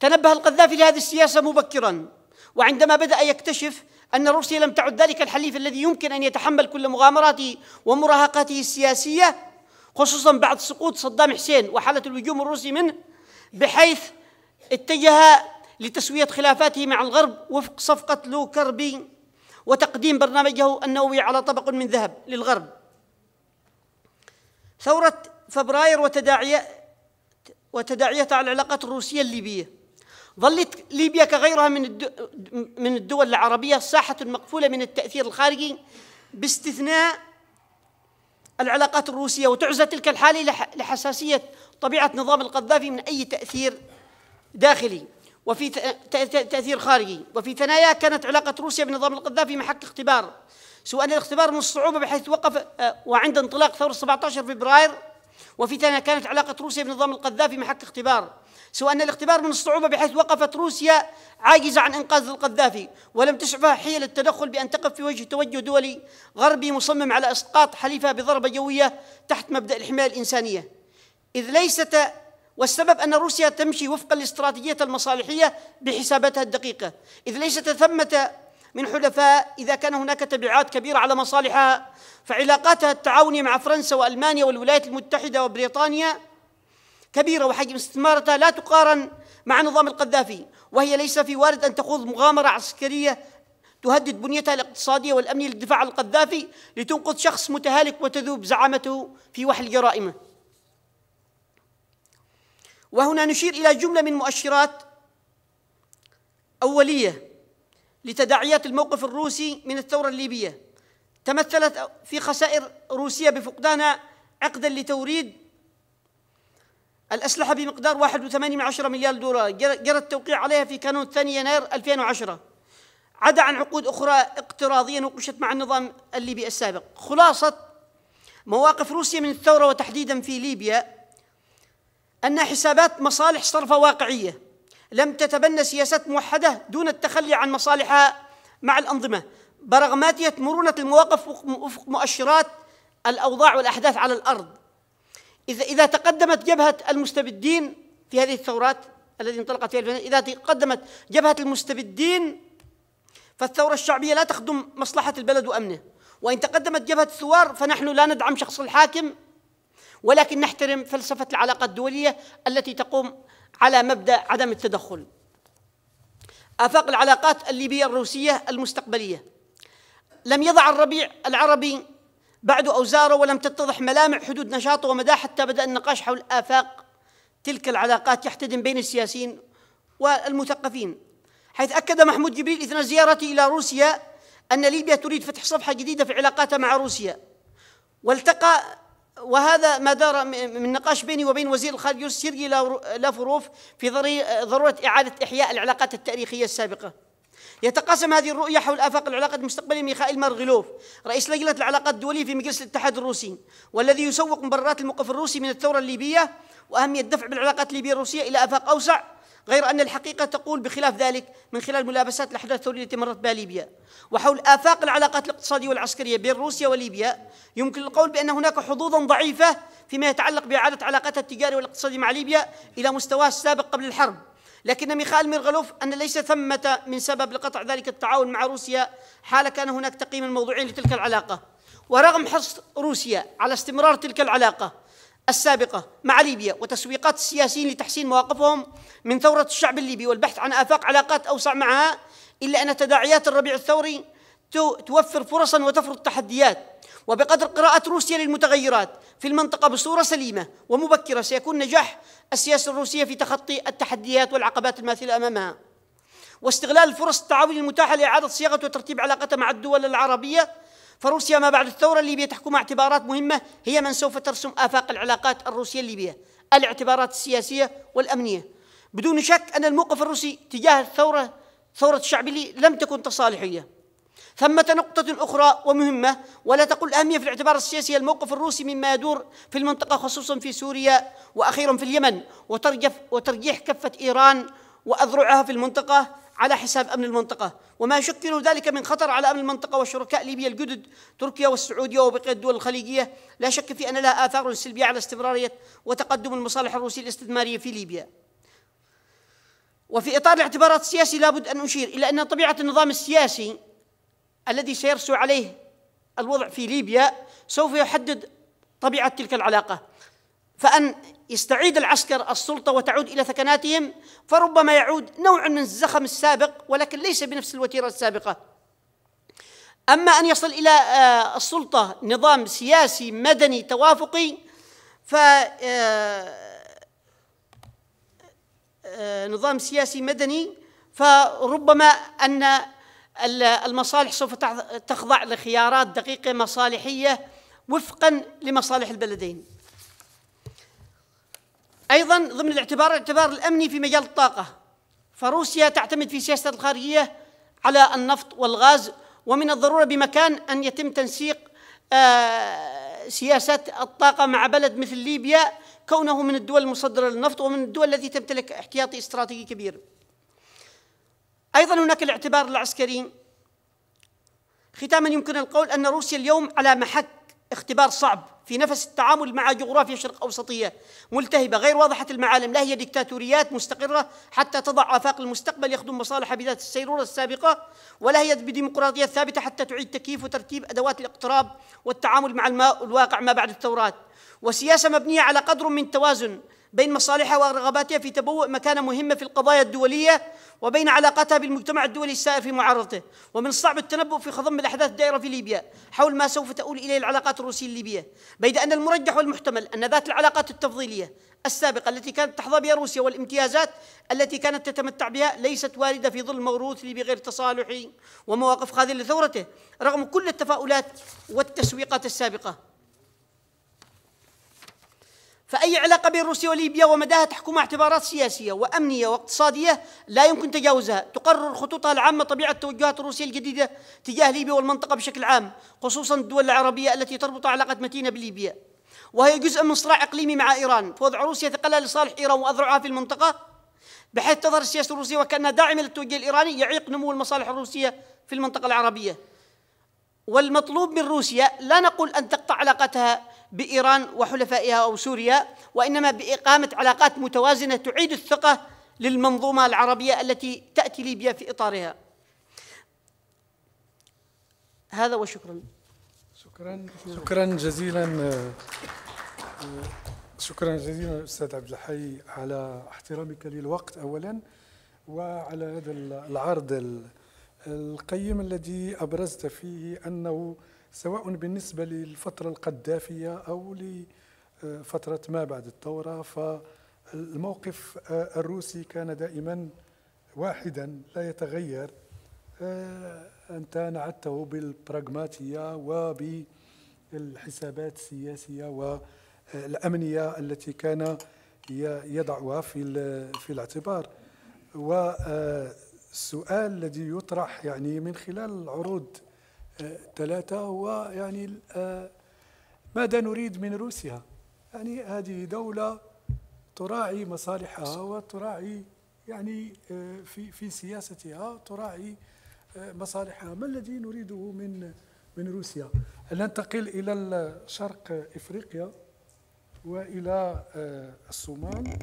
تنبه القذافي لهذه السياسة مبكرا وعندما بدأ يكتشف أن روسيا لم تعد ذلك الحليف الذي يمكن أن يتحمل كل مغامراته ومراهقاته السياسية خصوصا بعد سقوط صدام حسين وحالة الهجوم الروسي منه بحيث اتجه لتسوية خلافاته مع الغرب وفق صفقة لو كربي وتقديم برنامجه النووي على طبق من ذهب للغرب ثورة فبراير وتداعيات وتداعياتها على العلاقات الروسية الليبية ظلت ليبيا كغيرها من من الدول العربية ساحة مقفولة من التأثير الخارجي باستثناء العلاقات الروسية وتعزى تلك الحالة لحساسية طبيعة نظام القذافي من أي تأثير داخلي وفي تأثير خارجي وفي ثنايا كانت علاقة روسيا بنظام القذافي محك اختبار سواء الاختبار من الصعوبة بحيث وقف آه، وعند انطلاق ثورة 17 فبراير وفي ثانيه كانت علاقة روسيا بنظام القذافي محك اختبار سوى أن الاختبار من الصعوبة بحيث وقفت روسيا عاجزة عن إنقاذ القذافي ولم تشعفها حيل التدخل بأن تقف في وجه توجه دولي غربي مصمم على إسقاط حليفها بضربة جوية تحت مبدأ الحماية الإنسانية إذ ليست والسبب أن روسيا تمشي وفقا لاستراتيجية المصالحية بحساباتها الدقيقة إذ ليست ثمة من حلفاء إذا كان هناك تبعات كبيرة على مصالحها فعلاقاتها التعاونية مع فرنسا وألمانيا والولايات المتحدة وبريطانيا كبيرة وحجم استثمارتها لا تقارن مع نظام القذافي وهي ليس في وارد أن تخوض مغامرة عسكرية تهدد بنيتها الاقتصادية والأمنية للدفاع عن القذافي لتنقذ شخص متهالك وتذوب زعامته في وحل جرائمه وهنا نشير إلى جملة من مؤشرات أولية لتداعيات الموقف الروسي من الثورة الليبية تمثلت في خسائر روسيا بفقدان عقدا لتوريد الأسلحة بمقدار 1.8 مليار دولار جرى التوقيع عليها في كانون 2 يناير 2010 عدا عن عقود أخرى اقتراضية نوقشت مع النظام الليبي السابق خلاصة مواقف روسيا من الثورة وتحديدا في ليبيا أن حسابات مصالح صرفة واقعية لم تتبنى سياسات موحدة دون التخلي عن مصالحها مع الأنظمة برغماتية مرونة المواقف وفق مؤشرات الأوضاع والأحداث على الأرض إذا إذا تقدمت جبهة المستبدين في هذه الثورات التي انطلقت فيها إذا تقدمت جبهة المستبدين فالثورة الشعبية لا تخدم مصلحة البلد وأمنه وإن تقدمت جبهة الثوار فنحن لا ندعم شخص الحاكم ولكن نحترم فلسفة العلاقة الدولية التي تقوم على مبدأ عدم التدخل آفاق العلاقات الليبية الروسية المستقبلية لم يضع الربيع العربي بعد أوزاره ولم تتضح ملامح حدود نشاطه ومداه حتى بدأ النقاش حول آفاق تلك العلاقات يحتدم بين السياسيين والمثقفين حيث أكد محمود جبريل إثناء زيارته إلى روسيا أن ليبيا تريد فتح صفحة جديدة في علاقاتها مع روسيا والتقى وهذا ما دار من نقاش بيني وبين وزير الخارجية سيرجي لافروف في ضرورة إعادة إحياء العلاقات التاريخية السابقة يتقاسم هذه الرؤية حول آفاق العلاقات المستقبلية ميخائيل مارغيلوف رئيس لجنة العلاقات الدولية في مجلس الاتحاد الروسي والذي يسوق مبررات الموقف الروسي من الثورة الليبية وأهمية الدفع بالعلاقات الليبية الروسية إلى آفاق أوسع غير أن الحقيقة تقول بخلاف ذلك من خلال ملابسات الأحداث الثورية التي مرت بها ليبيا وحول آفاق العلاقات الاقتصادية والعسكرية بين روسيا وليبيا يمكن القول بأن هناك حظوظا ضعيفة فيما يتعلق بإعادة علاقاتها التجارية والاقتصادية مع ليبيا إلى مستواها السابق قبل الحرب لكن ميخائيل ميرغلوف أن ليس ثمة من سبب لقطع ذلك التعاون مع روسيا حال كان هناك تقييم الموضوعين لتلك العلاقة ورغم حرص روسيا على استمرار تلك العلاقة السابقة مع ليبيا وتسويقات السياسيين لتحسين مواقفهم من ثورة الشعب الليبي والبحث عن آفاق علاقات أوسع معها إلا أن تداعيات الربيع الثوري توفر فرصا وتفرض تحديات وبقدر قراءة روسيا للمتغيرات في المنطقة بصورة سليمة ومبكرة سيكون نجاح السياسة الروسية في تخطي التحديات والعقبات الماثلة أمامها واستغلال فرص التعاون المتاحة لإعادة صياغة وترتيب علاقتها مع الدول العربية فروسيا ما بعد الثورة الليبية تحكمها اعتبارات مهمة هي من سوف ترسم آفاق العلاقات الروسية الليبية الاعتبارات السياسية والأمنية بدون شك أن الموقف الروسي تجاه الثورة ثورة الشعب لم تكن تصالحية ثمة نقطة أخرى ومهمة ولا تقل أهمية في الاعتبار السياسي الموقف الروسي مما يدور في المنطقة خصوصا في سوريا وأخيرا في اليمن وترجف وترجيح كفة إيران وأذرعها في المنطقة على حساب أمن المنطقة وما يشكل ذلك من خطر على أمن المنطقة وشركاء ليبيا الجدد تركيا والسعودية وبقية الدول الخليجية لا شك في أن لها آثار سلبية على استمرارية وتقدم المصالح الروسية الاستثمارية في ليبيا وفي إطار الاعتبارات السياسي لابد أن أشير إلى أن طبيعة النظام السياسي الذي سيرسو عليه الوضع في ليبيا سوف يحدد طبيعة تلك العلاقة فأن يستعيد العسكر السلطة وتعود إلى ثكناتهم فربما يعود نوع من الزخم السابق ولكن ليس بنفس الوتيرة السابقة أما أن يصل إلى آه، السلطة نظام سياسي مدني توافقي ف آه، آه، نظام سياسي مدني فربما أن المصالح سوف تخضع لخيارات دقيقة مصالحية وفقا لمصالح البلدين أيضا ضمن الاعتبار الاعتبار الأمني في مجال الطاقة فروسيا تعتمد في سياستها الخارجية على النفط والغاز ومن الضرورة بمكان أن يتم تنسيق آه، سياسة الطاقة مع بلد مثل ليبيا كونه من الدول المصدرة للنفط ومن الدول التي تمتلك احتياطي استراتيجي كبير أيضا هناك الاعتبار العسكري ختاما يمكن القول أن روسيا اليوم على محك اختبار صعب في نفس التعامل مع جغرافيا شرق أوسطية ملتهبة غير واضحة المعالم لا هي ديكتاتوريات مستقرة حتى تضع آفاق المستقبل يخدم مصالح بذات السيرورة السابقة ولا هي بديمقراطية ثابتة حتى تعيد تكييف وترتيب أدوات الاقتراب والتعامل مع الواقع ما بعد الثورات وسياسة مبنية على قدر من توازن بين مصالحها ورغباتها في تبوء مكانة مهمة في القضايا الدولية وبين علاقتها بالمجتمع الدولي السائر في معارضته ومن الصعب التنبؤ في خضم الأحداث الدائرة في ليبيا حول ما سوف تؤول إليه العلاقات الروسية الليبية بيد أن المرجح والمحتمل أن ذات العلاقات التفضيلية السابقة التي كانت تحظى بها روسيا والامتيازات التي كانت تتمتع بها ليست واردة في ظل موروث ليبي غير تصالحي ومواقف خاذلة لثورته رغم كل التفاؤلات والتسويقات السابقة فأي علاقة بين روسيا وليبيا ومداها تحكمها اعتبارات سياسية وأمنية واقتصادية لا يمكن تجاوزها تقرر خطوطها العامة طبيعة توجهات روسيا الجديدة تجاه ليبيا والمنطقة بشكل عام خصوصا الدول العربية التي تربط علاقة متينة بليبيا وهي جزء من صراع إقليمي مع إيران فوضع روسيا ثقلها لصالح إيران وأذرعها في المنطقة بحيث تظهر السياسة الروسية وكأنها داعمة للتوجه الإيراني يعيق نمو المصالح الروسية في المنطقة العربية والمطلوب من روسيا لا نقول أن تقطع علاقتها بإيران وحلفائها أو سوريا وإنما بإقامة علاقات متوازنة تعيد الثقة للمنظومة العربية التي تأتي ليبيا في إطارها هذا وشكرا شكرا شكرا جزيلا شكرا جزيلا استاذ عبد الحي على احترامك للوقت اولا وعلى هذا العرض القيم الذي ابرزت فيه انه سواء بالنسبة للفترة القدافية أو لفترة ما بعد الثورة فالموقف آه، الروسي كان دائما واحدا لا يتغير آه، أنت نعته بالبراغماتية وبالحسابات السياسية والأمنية التي كان يضعها في في الاعتبار والسؤال آه، الذي يطرح يعني من خلال عروض ثلاثة هو يعني آه، ماذا نريد من روسيا يعني هذه دولة تراعي مصالحها وتراعي يعني آه، في في سياستها تراعي آه، مصالحها ما الذي نريده من من روسيا ننتقل الى شرق افريقيا والى الصومال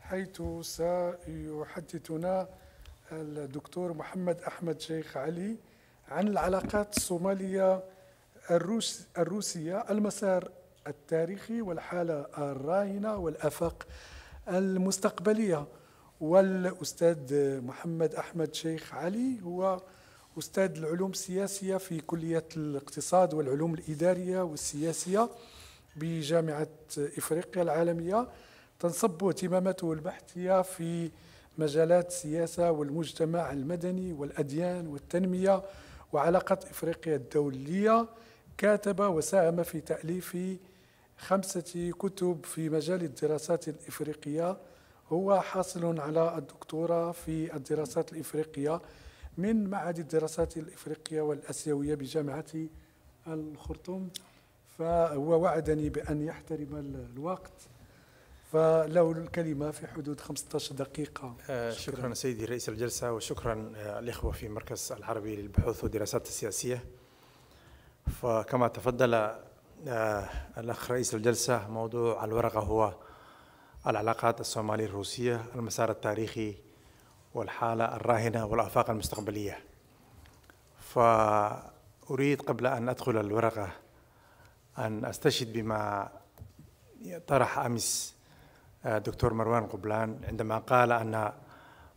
حيث سيحدثنا الدكتور محمد احمد شيخ علي عن العلاقات الصومالية الروس الروسية المسار التاريخي والحالة الراهنة والآفاق المستقبلية والأستاذ محمد أحمد شيخ علي هو أستاذ العلوم السياسية في كلية الاقتصاد والعلوم الإدارية والسياسية بجامعة إفريقيا العالمية تنصب اهتماماته البحثية في مجالات السياسة والمجتمع المدني والأديان والتنمية وعلاقة إفريقيا الدولية كاتب وساهم في تأليف خمسة كتب في مجال الدراسات الإفريقية هو حاصل على الدكتوراه في الدراسات الإفريقية من معهد الدراسات الإفريقية والأسيوية بجامعة الخرطوم فهو وعدني بأن يحترم الوقت فله الكلمة في حدود 15 دقيقة آه، شكرا, شكرا سيدي رئيس الجلسة وشكرا آه، الإخوة في مركز العربي للبحوث والدراسات السياسية فكما تفضل آه، الأخ رئيس الجلسة موضوع الورقة هو العلاقات الصومالية الروسية المسار التاريخي والحالة الراهنة والآفاق المستقبلية فأريد قبل أن أدخل الورقة أن أستشهد بما طرح أمس دكتور مروان قبلان عندما قال أن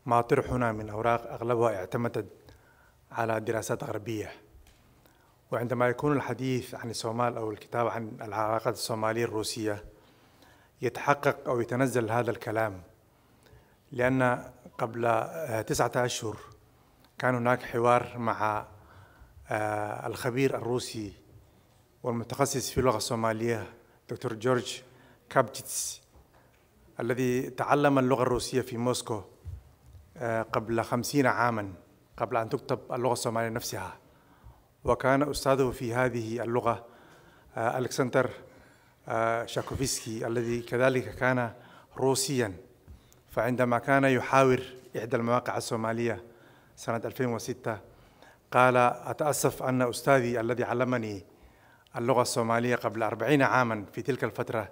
ما طرحنا من أوراق أغلبها اعتمدت على دراسات غربية وعندما يكون الحديث عن الصومال أو الكتاب عن العلاقات الصومالية الروسية يتحقق أو يتنزل هذا الكلام لأن قبل تسعة أشهر كان هناك حوار مع آه، الخبير الروسي والمتخصص في اللغة الصومالية دكتور جورج كابتيتس الذي تعلم اللغة الروسية في موسكو آه، قبل خمسين عاما قبل أن تكتب اللغة الصومالية نفسها وكان أستاذه في هذه اللغة آه، ألكسندر آه، شاكوفسكي الذي كذلك كان روسيا فعندما كان يحاور إحدى المواقع الصومالية سنة 2006 قال أتأسف أن أستاذي الذي علمني اللغة الصومالية قبل أربعين عاما في تلك الفترة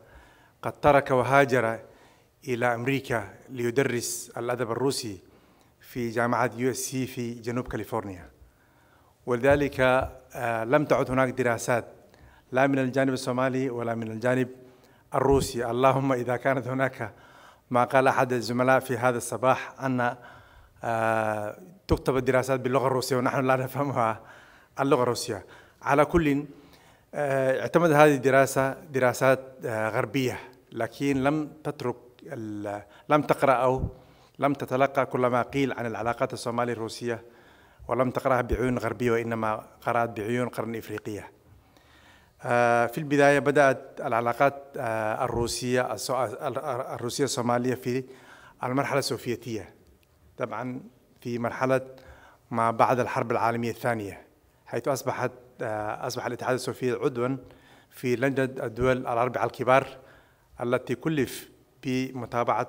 قد ترك وهاجر إلى أمريكا ليدرس الأدب الروسي في جامعة يو اس سي في جنوب كاليفورنيا ولذلك آه، لم تعد هناك دراسات لا من الجانب الصومالي ولا من الجانب الروسي اللهم إذا كانت هناك ما قال أحد الزملاء في هذا الصباح أن آه، تكتب الدراسات باللغة الروسية ونحن لا نفهمها اللغة الروسية على كل آه، اعتمد هذه الدراسة دراسات غربية لكن لم تترك لم تقرأه لم تتلقى كل ما قيل عن العلاقات الصومالية الروسية ولم تقرأها بعيون غربية وإنما قرأت بعيون قرن إفريقية آه، في البداية بدأت العلاقات آه، الروسية الروسية الصومالية في المرحلة السوفيتية طبعا في مرحلة ما بعد الحرب العالمية الثانية حيث أصبحت آه، أصبح الاتحاد السوفيتي عضوا في لجنة الدول الأربعة الكبار التي كلف بمتابعة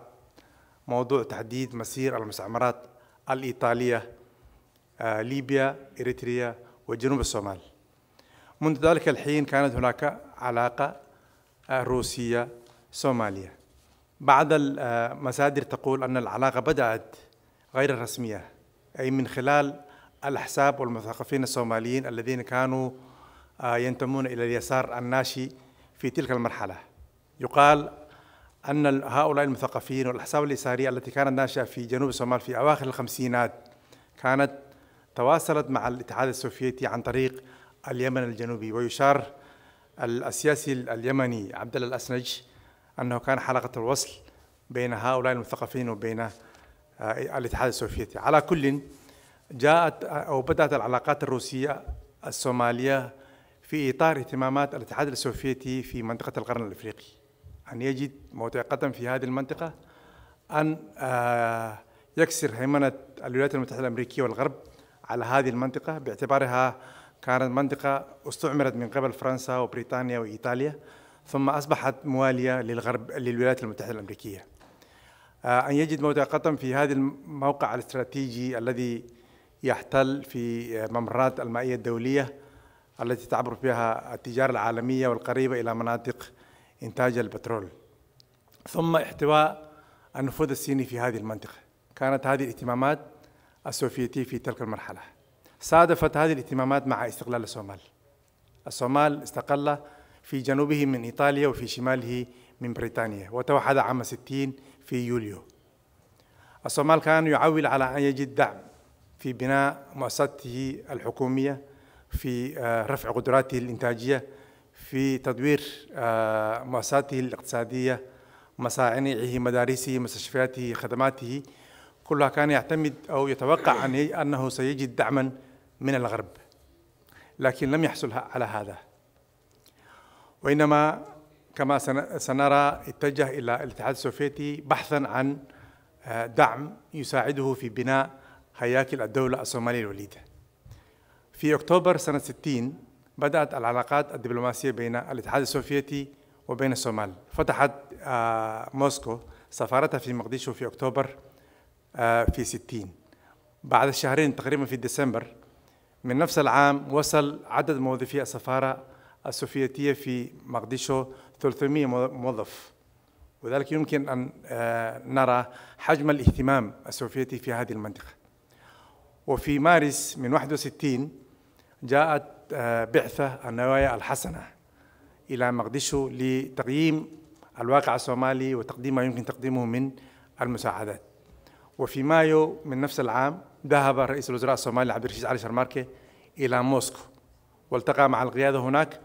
موضوع تحديد مسير المستعمرات الإيطالية آه، ليبيا إريتريا وجنوب الصومال منذ ذلك الحين كانت هناك علاقة آه، روسية صومالية بعض المصادر آه، تقول أن العلاقة بدأت غير رسمية أي من خلال الأحزاب والمثقفين الصوماليين الذين كانوا ينتمون إلى اليسار الناشئ في تلك المرحلة يقال أن هؤلاء المثقفين والأحزاب اليسارية التي كانت ناشئة في جنوب الصومال في أواخر الخمسينات كانت تواصلت مع الاتحاد السوفيتي عن طريق اليمن الجنوبي ويشار السياسي اليمني عبد الله الأسنج أنه كان حلقة الوصل بين هؤلاء المثقفين وبين آه، الاتحاد السوفيتي على كل جاءت آه، أو بدأت العلاقات الروسية الصومالية في إطار اهتمامات الاتحاد السوفيتي في منطقة القرن الأفريقي أن يجد قدم في هذه المنطقة أن آه، يكسر هيمنة الولايات المتحدة الأمريكية والغرب على هذه المنطقة باعتبارها كانت منطقة استعمرت من قبل فرنسا وبريطانيا وإيطاليا ثم أصبحت موالية للغرب للولايات المتحدة الأمريكية آه، أن يجد موضع قطم في هذا الموقع الاستراتيجي الذي يحتل في آه، ممرات المائية الدولية التي تعبر فيها التجارة العالمية والقريبة إلى مناطق إنتاج البترول ثم احتواء النفوذ الصيني في هذه المنطقة كانت هذه الاهتمامات السوفيتية في تلك المرحلة صادفت هذه الاهتمامات مع استقلال الصومال الصومال استقل في جنوبه من إيطاليا وفي شماله من بريطانيا وتوحد عام 60 في يوليو الصومال كان يعول على أن يجد دعم في بناء مؤسسته الحكومية في آه، رفع قدراته الإنتاجية في تدوير آه، مؤسساته الاقتصادية مصانعه مدارسه مستشفياته خدماته كلها كان يعتمد أو يتوقع أنه سيجد دعما من الغرب لكن لم يحصل على هذا وإنما كما سنرى اتجه إلى الاتحاد السوفيتي بحثا عن آه، دعم يساعده في بناء هياكل الدولة الصومالية الوليدة في أكتوبر سنة 60 بدأت العلاقات الدبلوماسية بين الاتحاد السوفيتي وبين الصومال فتحت آه، موسكو سفارتها في مقديشو في أكتوبر آه، في 60 بعد شهرين تقريبا في ديسمبر من نفس العام وصل عدد موظفي السفارة السوفيتية في مقديشو 300 موظف وذلك يمكن أن آه، نرى حجم الاهتمام السوفيتي في هذه المنطقة وفي مارس من 61 جاءت آه، بعثة النوايا الحسنة إلى مقديشو لتقييم الواقع الصومالي وتقديم ما يمكن تقديمه من المساعدات وفي مايو من نفس العام ذهب رئيس الوزراء الصومالي عبد الرشيد علي شرماركي إلى موسكو والتقى مع القيادة هناك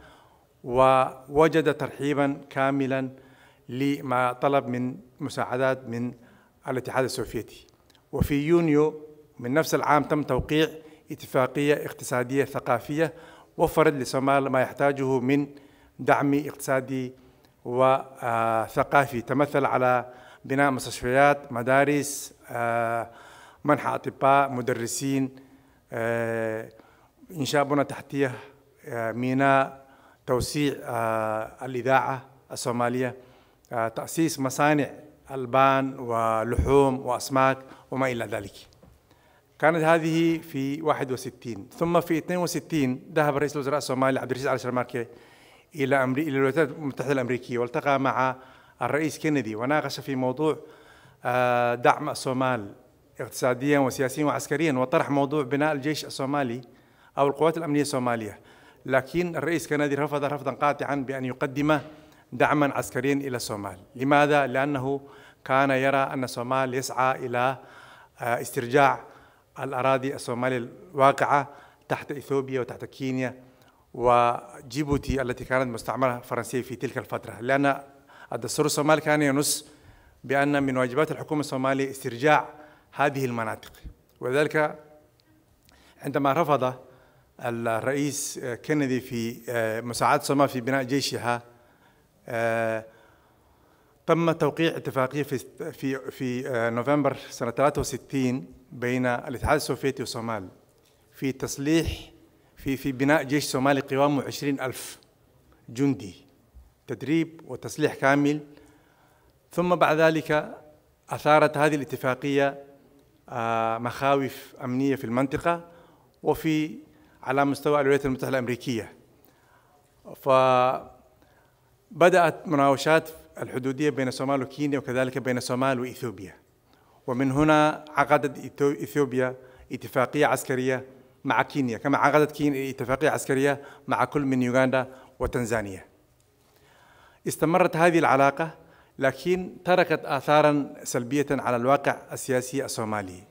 ووجد ترحيبا كاملا لما طلب من مساعدات من الاتحاد السوفيتي وفي يونيو من نفس العام تم توقيع اتفاقية اقتصادية ثقافية وفرت لصومال ما يحتاجه من دعم اقتصادي وثقافي آه، تمثل على بناء مستشفيات مدارس آه، منح أطباء مدرسين آه، إنشاء بنى تحتية ميناء توسيع الإذاعة الصومالية تأسيس مصانع ألبان ولحوم وأسماك وما إلى ذلك كانت هذه في 61 ثم في 62 ذهب رئيس الوزراء الصومالي عبد الرشيد علي شرماركي الى أمري... الى الولايات المتحده الامريكيه والتقى مع الرئيس كندي وناقش في موضوع آه، دعم الصومال اقتصاديا وسياسيا وعسكريا وطرح موضوع بناء الجيش الصومالي او القوات الامنيه الصوماليه لكن الرئيس كندي رفض رفضا قاطعا بان يقدم دعما عسكريا الى الصومال لماذا لانه كان يرى ان الصومال يسعى الى آه، استرجاع الأراضي الصومالية الواقعة تحت إثيوبيا وتحت كينيا وجيبوتي التي كانت مستعمرة فرنسية في تلك الفترة لأن الدستور الصومالي كان ينص بأن من واجبات الحكومة الصومالية استرجاع هذه المناطق ولذلك عندما رفض الرئيس كندي في آه، مساعدة الصومال في بناء جيشها آه، تم توقيع اتفاقية في في آه، نوفمبر سنة 63 بين الاتحاد السوفيتي وصومال في تصليح في في بناء جيش صومالي قوامه 20000 جندي تدريب وتسليح كامل ثم بعد ذلك أثارت هذه الاتفاقية آه، مخاوف أمنية في المنطقة وفي على مستوى الولايات المتحدة الأمريكية فبدأت مناوشات الحدودية بين الصومال وكينيا وكذلك بين الصومال وإثيوبيا ومن هنا عقدت إثيوبيا اتفاقية عسكرية مع كينيا كما عقدت كينيا اتفاقية عسكرية مع كل من يوغندا وتنزانيا استمرت هذه العلاقة لكن تركت آثارا سلبية على الواقع السياسي الصومالي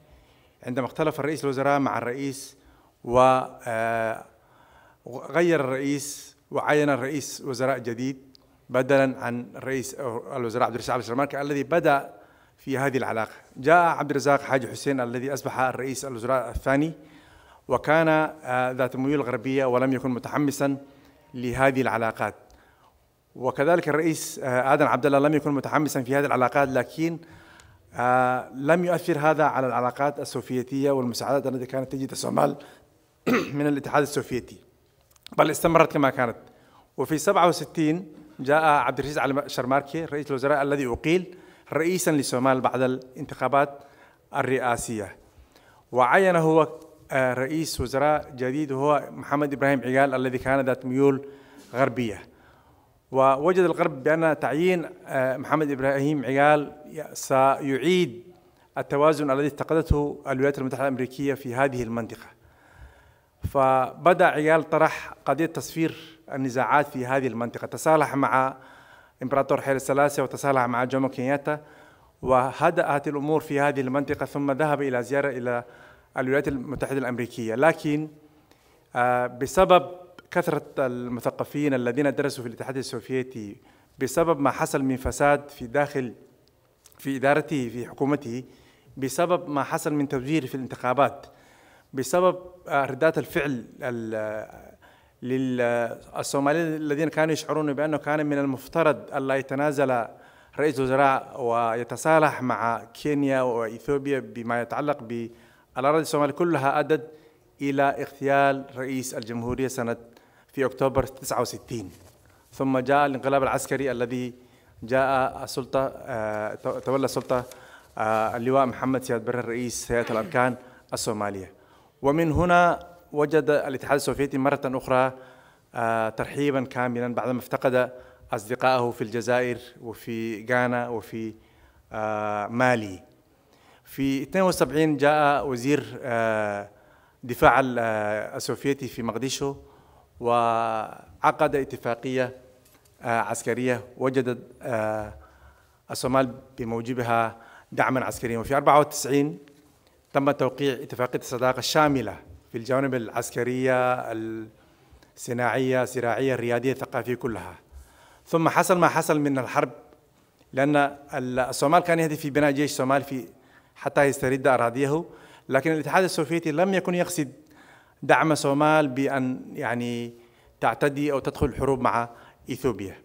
عندما اختلف الرئيس الوزراء مع الرئيس وغير آه، الرئيس وعين الرئيس وزراء جديد بدلا عن رئيس الوزراء عبد الرئيس عبد الرحمن الذي بدأ في هذه العلاقة جاء عبد الرزاق حاج حسين الذي أصبح الرئيس الوزراء الثاني وكان آه، ذات الميول الغربية ولم يكن متحمسا لهذه العلاقات وكذلك الرئيس آه، آدم عبد الله لم يكن متحمسا في هذه العلاقات لكن آه، لم يؤثر هذا على العلاقات السوفيتية والمساعدات التي كانت تجد الصومال من الاتحاد السوفيتي بل استمرت كما كانت وفي 67 جاء عبد الرزاق شرماركي رئيس الوزراء الذي أقيل رئيسا للصومال بعد الانتخابات الرئاسية وعين هو آه، رئيس وزراء جديد هو محمد إبراهيم عيال الذي كان ذات ميول غربية ووجد الغرب بأن تعيين آه، محمد إبراهيم عيال سيعيد التوازن الذي افتقدته الولايات المتحدة الأمريكية في هذه المنطقة فبدأ عيال طرح قضية تصفير النزاعات في هذه المنطقة تصالح مع إمبراطور حيل السلاسة وتصالح مع جومو كينياتا وهدأت الأمور في هذه المنطقة ثم ذهب إلى زيارة إلى الولايات المتحدة الأمريكية لكن آه، بسبب كثرة المثقفين الذين درسوا في الاتحاد السوفيتي بسبب ما حصل من فساد في داخل في إدارته في حكومته بسبب ما حصل من تزوير في الانتخابات بسبب آه، ردات الفعل آه، للصوماليين الذين كانوا يشعرون بأنه كان من المفترض ألا يتنازل رئيس الوزراء ويتصالح مع كينيا وإثيوبيا بما يتعلق بالأراضي الصومالية كلها أدت إلى اغتيال رئيس الجمهورية سنة في أكتوبر 69 ثم جاء الانقلاب العسكري الذي جاء السلطة آه، تولى السلطة آه، اللواء محمد سياد بر رئيس هيئة الأركان الصومالية ومن هنا وجد الاتحاد السوفيتي مرة أخرى آه، ترحيبا كاملا بعدما افتقد أصدقائه في الجزائر وفي غانا وفي آه، مالي في 72 جاء وزير آه، دفاع السوفيتي في مقديشو وعقد اتفاقية عسكرية وجدت الصومال بموجبها دعما عسكريا وفي 94 تم توقيع اتفاقية الصداقة الشاملة بالجوانب العسكرية الصناعية الزراعية الريادية الثقافية كلها ثم حصل ما حصل من الحرب لأن الصومال كان يهدف في بناء جيش صومالي في حتى يسترد أراضيه لكن الاتحاد السوفيتي لم يكن يقصد دعم صومال بأن يعني تعتدي أو تدخل الحروب مع إثيوبيا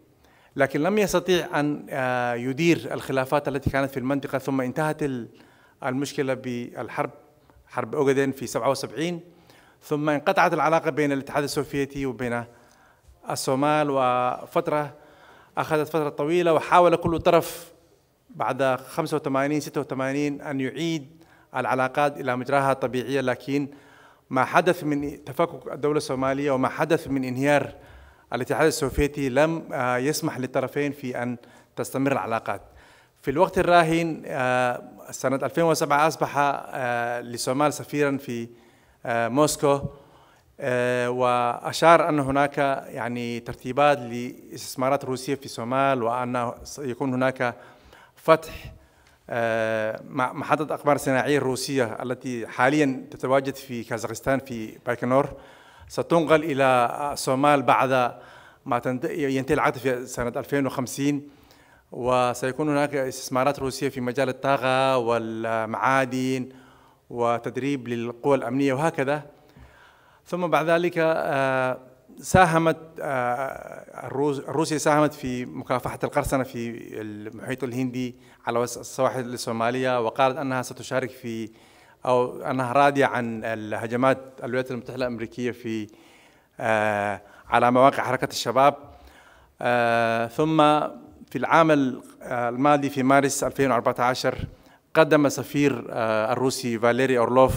لكن لم يستطيع أن آه، يدير الخلافات التي كانت في المنطقة ثم انتهت المشكلة بالحرب حرب أوغدين في 77 ثم انقطعت العلاقة بين الاتحاد السوفيتي وبين الصومال وفترة أخذت فترة طويلة وحاول كل طرف بعد 85 86 أن يعيد العلاقات إلى مجراها الطبيعية لكن ما حدث من تفكك الدولة الصومالية وما حدث من انهيار الاتحاد السوفيتي لم آه، يسمح للطرفين في أن تستمر العلاقات في الوقت الراهن آه، سنة 2007 أصبح للصومال آه، سفيرا في آه، موسكو آه، وأشار أن هناك يعني ترتيبات لاستثمارات روسية في الصومال وأن سيكون هناك فتح آه، محطة أقمار صناعية الروسية التي حاليا تتواجد في كازاخستان في بايكنور ستنقل إلى الصومال بعد ما ينتهي العقد في سنة 2050 وسيكون هناك استثمارات روسية في مجال الطاقة والمعادن وتدريب للقوى الأمنية وهكذا ثم بعد ذلك آه، ساهمت آه، روسيا ساهمت في مكافحة القرصنة في المحيط الهندي على السواحل الصومالية وقالت أنها ستشارك في أو أنها راضية عن الهجمات الولايات المتحدة الأمريكية في آه، على مواقع حركة الشباب ثم في العام الماضي في مارس 2014 قدم سفير آه، الروسي فاليري أورلوف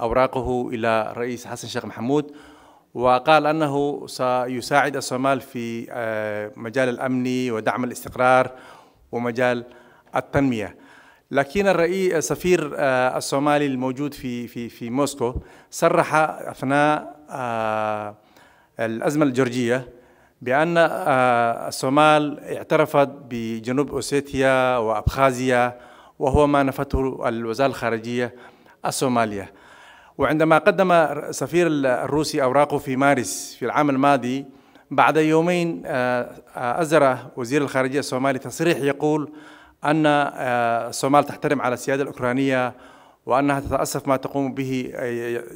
أوراقه إلى الرئيس حسن شيخ محمود وقال أنه سيساعد الصومال في آه، مجال الأمن ودعم الاستقرار ومجال التنمية لكن الرئيس سفير آه، الصومالي الموجود في في في موسكو صرح اثناء الازمه الجورجيه بان الصومال اعترفت بجنوب اوسيتيا وابخازيا وهو ما نفته الوزارة الخارجية الصومالية وعندما قدم السفير الروسي أوراقه في مارس في العام الماضي بعد يومين آه، آه، أزر وزير الخارجية الصومالي تصريح يقول أن آه، الصومال تحترم على السيادة الأوكرانية وأنها تتأسف ما تقوم به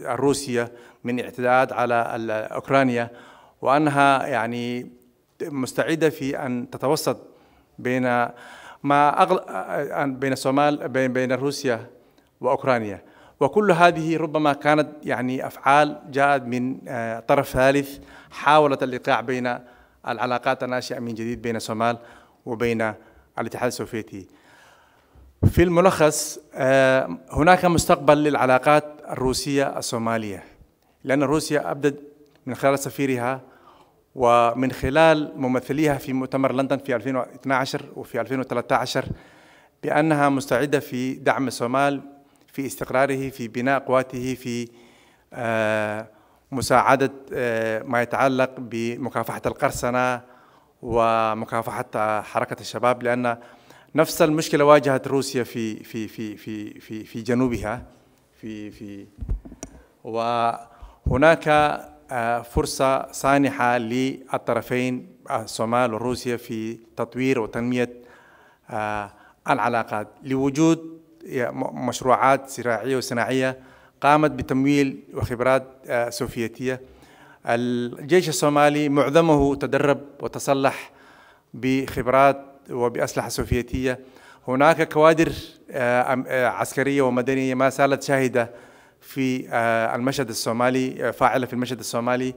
روسيا من اعتداءات على أوكرانيا وأنها يعني مستعدة في أن تتوسط بين ما أغل... بين الصومال بين بين روسيا واوكرانيا وكل هذه ربما كانت يعني افعال جاءت من آه، طرف ثالث حاولت الايقاع بين العلاقات الناشئه من جديد بين الصومال وبين الاتحاد السوفيتي. في الملخص آه، هناك مستقبل للعلاقات الروسيه الصوماليه لان روسيا ابدت من خلال سفيرها ومن خلال ممثليها في مؤتمر لندن في 2012 وفي 2013 بأنها مستعدة في دعم الصومال في استقراره في بناء قواته في آه، مساعدة آه، ما يتعلق بمكافحة القرصنة ومكافحة حركة الشباب لأن نفس المشكلة واجهت روسيا في في في في في, في جنوبها في في وهناك آه، فرصة سانحة للطرفين الصومال آه، وروسيا في تطوير وتنمية آه، العلاقات لوجود مشروعات زراعية وصناعية قامت بتمويل وخبرات سوفيتية الجيش الصومالي معظمه تدرب وتصلح بخبرات وبأسلحة سوفيتية هناك كوادر عسكرية ومدنية ما زالت شاهدة في آه، المشهد الصومالي آه، فاعله في المشهد الصومالي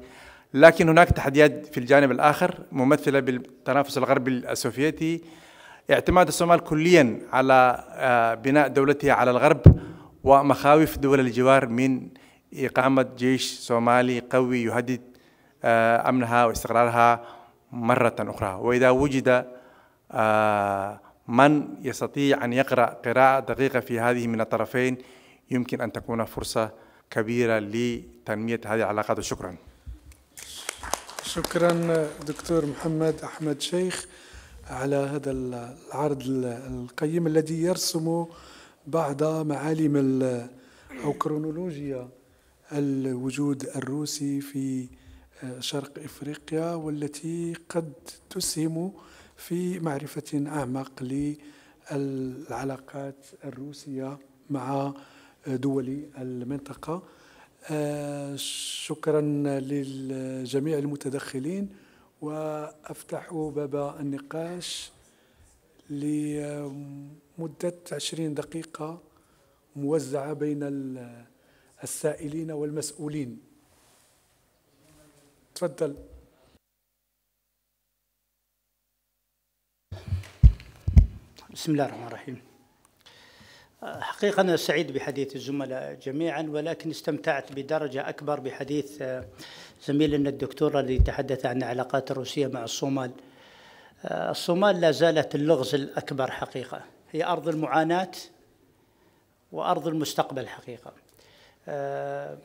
لكن هناك تحديات في الجانب الاخر ممثله بالتنافس الغربي السوفيتي اعتماد الصومال كليا على آه، بناء دولتها على الغرب ومخاوف دول الجوار من اقامه جيش صومالي قوي يهدد امنها واستقرارها مره اخرى واذا وجد من يستطيع ان يقرا قراءه دقيقه في هذه من الطرفين يمكن أن تكون فرصة كبيرة لتنمية هذه العلاقات وشكرا شكرا دكتور محمد أحمد شيخ على هذا العرض القيم الذي يرسم بعض معالم أو كرونولوجيا الوجود الروسي في شرق إفريقيا والتي قد تسهم في معرفة أعمق للعلاقات الروسية مع دولي المنطقة آه، شكرا لجميع المتدخلين وأفتح باب النقاش لمدة 20 دقيقة موزعة بين السائلين والمسؤولين تفضل بسم الله الرحمن الرحيم حقيقة أنا سعيد بحديث الزملاء جميعا ولكن استمتعت بدرجة أكبر بحديث آه، زميلنا الدكتور الذي تحدث عن العلاقات الروسية مع الصومال آه، الصومال لا زالت اللغز الأكبر حقيقة هي أرض المعاناة وأرض المستقبل حقيقة آه،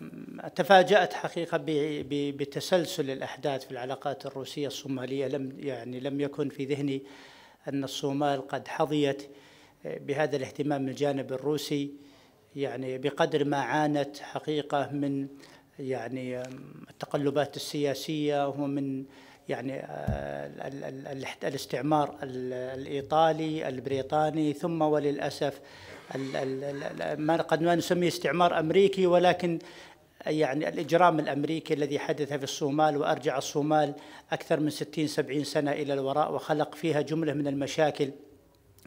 تفاجأت حقيقة بتسلسل الأحداث في العلاقات الروسية الصومالية لم يعني لم يكن في ذهني أن الصومال قد حظيت بهذا الاهتمام من الجانب الروسي يعني بقدر ما عانت حقيقة من يعني التقلبات السياسية ومن يعني الاستعمار الإيطالي البريطاني ثم وللأسف ما قد ما نسميه استعمار أمريكي ولكن يعني الإجرام الأمريكي الذي حدث في الصومال وأرجع الصومال أكثر من 60-70 سنة إلى الوراء وخلق فيها جملة من المشاكل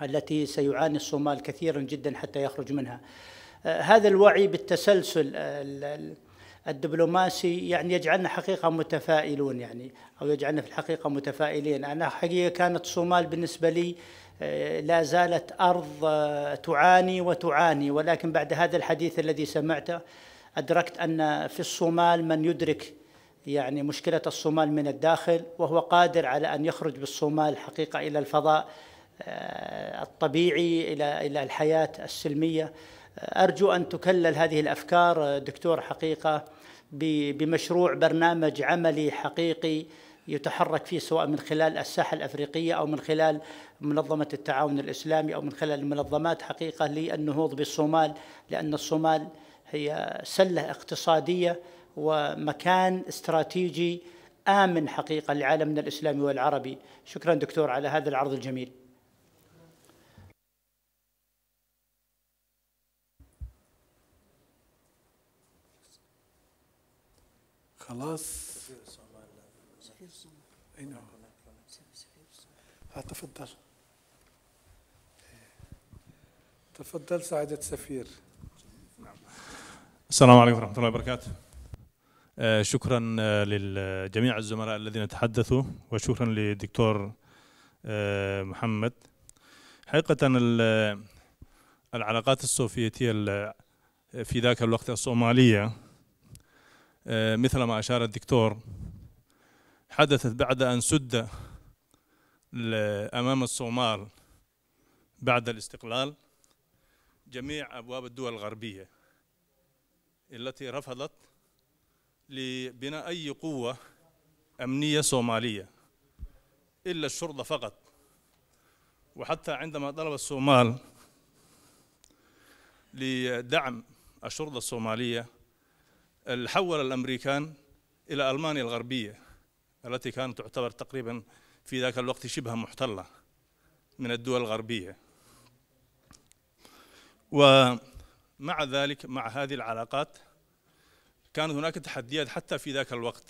التي سيعاني الصومال كثيرا جدا حتى يخرج منها آه، هذا الوعي بالتسلسل آه، الدبلوماسي يعني يجعلنا حقيقة متفائلون يعني أو يجعلنا في الحقيقة متفائلين أنا حقيقة كانت الصومال بالنسبة لي آه، لا زالت أرض تعاني وتعاني ولكن بعد هذا الحديث الذي سمعته أدركت أن في الصومال من يدرك يعني مشكلة الصومال من الداخل وهو قادر على أن يخرج بالصومال حقيقة إلى الفضاء آه، الطبيعي الى الى الحياه السلميه آه، ارجو ان تكلل هذه الافكار آه، دكتور حقيقه بمشروع برنامج عملي حقيقي يتحرك فيه سواء من خلال الساحه الافريقيه او من خلال منظمه التعاون الاسلامي او من خلال المنظمات حقيقه للنهوض بالصومال لان الصومال هي سله اقتصاديه ومكان استراتيجي امن حقيقه لعالمنا الاسلامي والعربي شكرا دكتور على هذا العرض الجميل خلاص سفير اي نعم آه، تفضل تفضل سعادة سفير السلام عليكم ورحمة الله وبركاته آه، شكرا آه، لجميع الزملاء الذين تحدثوا وشكرا للدكتور محمد حقيقة العلاقات السوفيتية في ذاك الوقت الصومالية آه، مثل ما أشار الدكتور حدثت بعد أن سد أمام الصومال بعد الاستقلال جميع أبواب الدول الغربية التي رفضت لبناء أي قوة أمنية صومالية إلا الشرطة فقط وحتى عندما طلب الصومال لدعم الشرطة الصومالية حول الامريكان الى المانيا الغربيه التي كانت تعتبر تقريبا في ذاك الوقت شبه محتله من الدول الغربيه ومع ذلك مع هذه العلاقات كانت هناك تحديات حتى في ذاك الوقت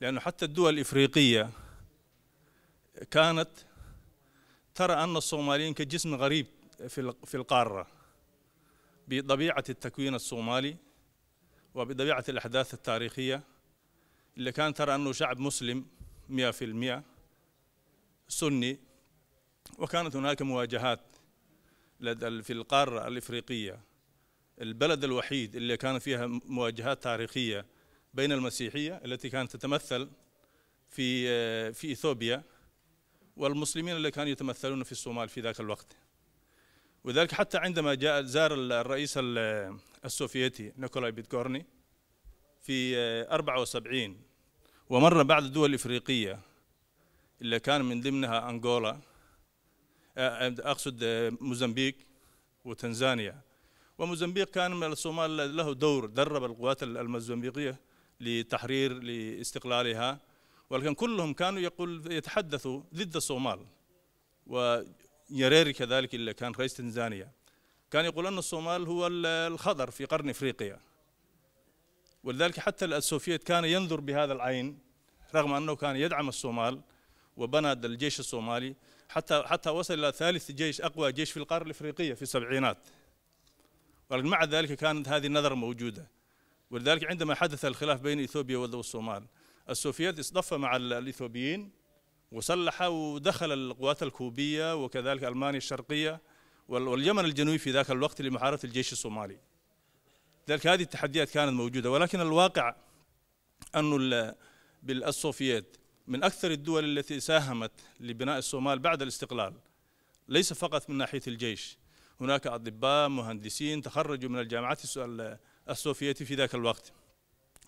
لأنه حتى الدول الإفريقية كانت ترى أن الصوماليين كجسم غريب في القارة بطبيعة التكوين الصومالي وبطبيعة الأحداث التاريخية اللي كان ترى أنه شعب مسلم 100% سني وكانت هناك مواجهات في القارة الإفريقية البلد الوحيد اللي كان فيها مواجهات تاريخية بين المسيحية التي كانت تتمثل في آه، في إثيوبيا والمسلمين اللي كانوا يتمثلون في الصومال في ذاك الوقت وذلك حتى عندما جاء زار الرئيس السوفيتي نيكولاي بيتكورني في 74 آه، ومر بعض الدول الإفريقية اللي كان من ضمنها أنغولا آه، آه، أقصد موزمبيق وتنزانيا وموزمبيق كان من الصومال له دور درب القوات الموزمبيقية لتحرير لاستقلالها ولكن كلهم كانوا يقول يتحدثوا ضد الصومال يريري كذلك اللي كان رئيس تنزانيا كان يقول أن الصومال هو الخضر في قرن إفريقيا ولذلك حتى السوفيت كان ينظر بهذا العين رغم أنه كان يدعم الصومال وبنى الجيش الصومالي حتى حتى وصل إلى ثالث جيش أقوى جيش في القارة الإفريقية في السبعينات ولكن مع ذلك كانت هذه النظرة موجودة ولذلك عندما حدث الخلاف بين إثيوبيا والصومال السوفيت اصطف مع الإثيوبيين وسلح ودخل القوات الكوبية وكذلك ألمانيا الشرقية واليمن الجنوبي في ذاك الوقت لمحاربة الجيش الصومالي لذلك هذه التحديات كانت موجودة ولكن الواقع أنه بالسوفييت من أكثر الدول التي ساهمت لبناء الصومال بعد الاستقلال ليس فقط من ناحية الجيش هناك أطباء مهندسين تخرجوا من الجامعات السوفيتي في ذاك الوقت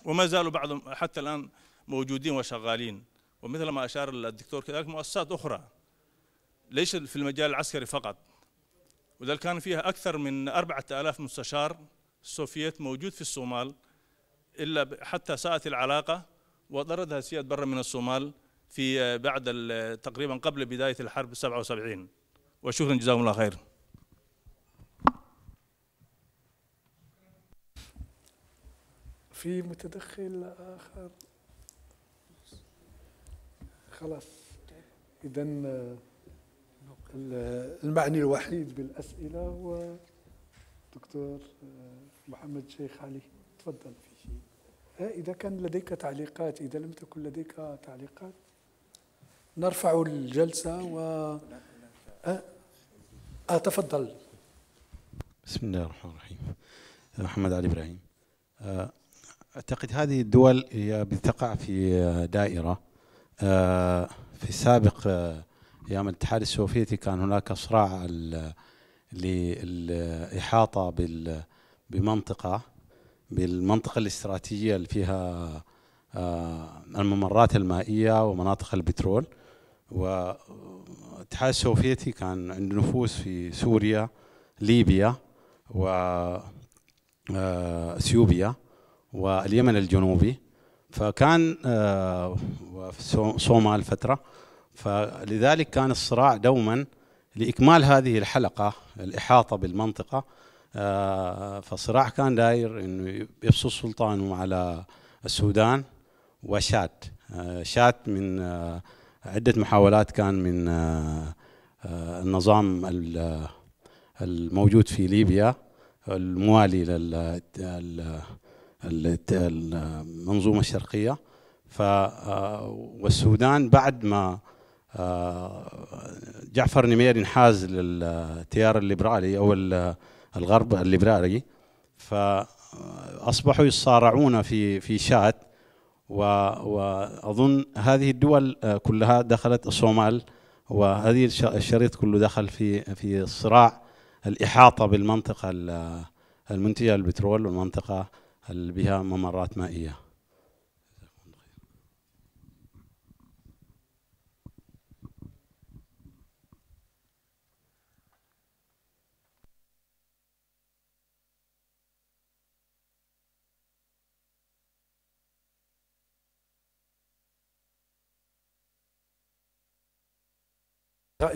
وما زالوا بعضهم حتى الآن موجودين وشغالين ومثل ما أشار الدكتور كذلك مؤسسات أخرى ليش في المجال العسكري فقط وذلك كان فيها أكثر من أربعة آلاف مستشار سوفيت موجود في الصومال إلا حتى ساءت العلاقة وطردها سياد برا من الصومال في آه، بعد آه، تقريبا قبل بداية الحرب 77 وشكرا جزاكم الله خير في متدخل آخر خلاص اذا آه، المعني الوحيد بالاسئله هو الدكتور آه، محمد شيخ علي تفضل في شيء اذا كان لديك تعليقات اذا لم تكن لديك تعليقات نرفع الجلسه و آه, آه، تفضل بسم الله الرحمن الرحيم محمد علي ابراهيم اعتقد هذه الدول هي بتقع في دائره آه، في السابق آه، ايام الاتحاد السوفيتي كان هناك صراع للاحاطه بمنطقه بالمنطقه الاستراتيجيه اللي فيها آه، الممرات المائيه ومناطق البترول والاتحاد السوفيتي كان عنده نفوذ في سوريا ليبيا و اثيوبيا واليمن الجنوبي فكان آه، صومال فترة فلذلك كان الصراع دوما لإكمال هذه الحلقة الإحاطة بالمنطقة آه، فالصراع كان داير انه يفصل سلطانه على السودان وشات آه، شات من عدة محاولات كان من النظام الموجود في ليبيا الموالي لل المنظومة الشرقية ف آه، والسودان بعد ما آه، جعفر نمير انحاز للتيار الليبرالي او الغرب الليبرالي فاصبحوا آه، يصارعون في في شات واظن هذه الدول كلها دخلت الصومال وهذه الشريط كله دخل في في صراع الاحاطه بالمنطقه المنتجه للبترول والمنطقه هل بها ممرات مائية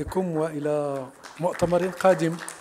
وإلى مؤتمر قادم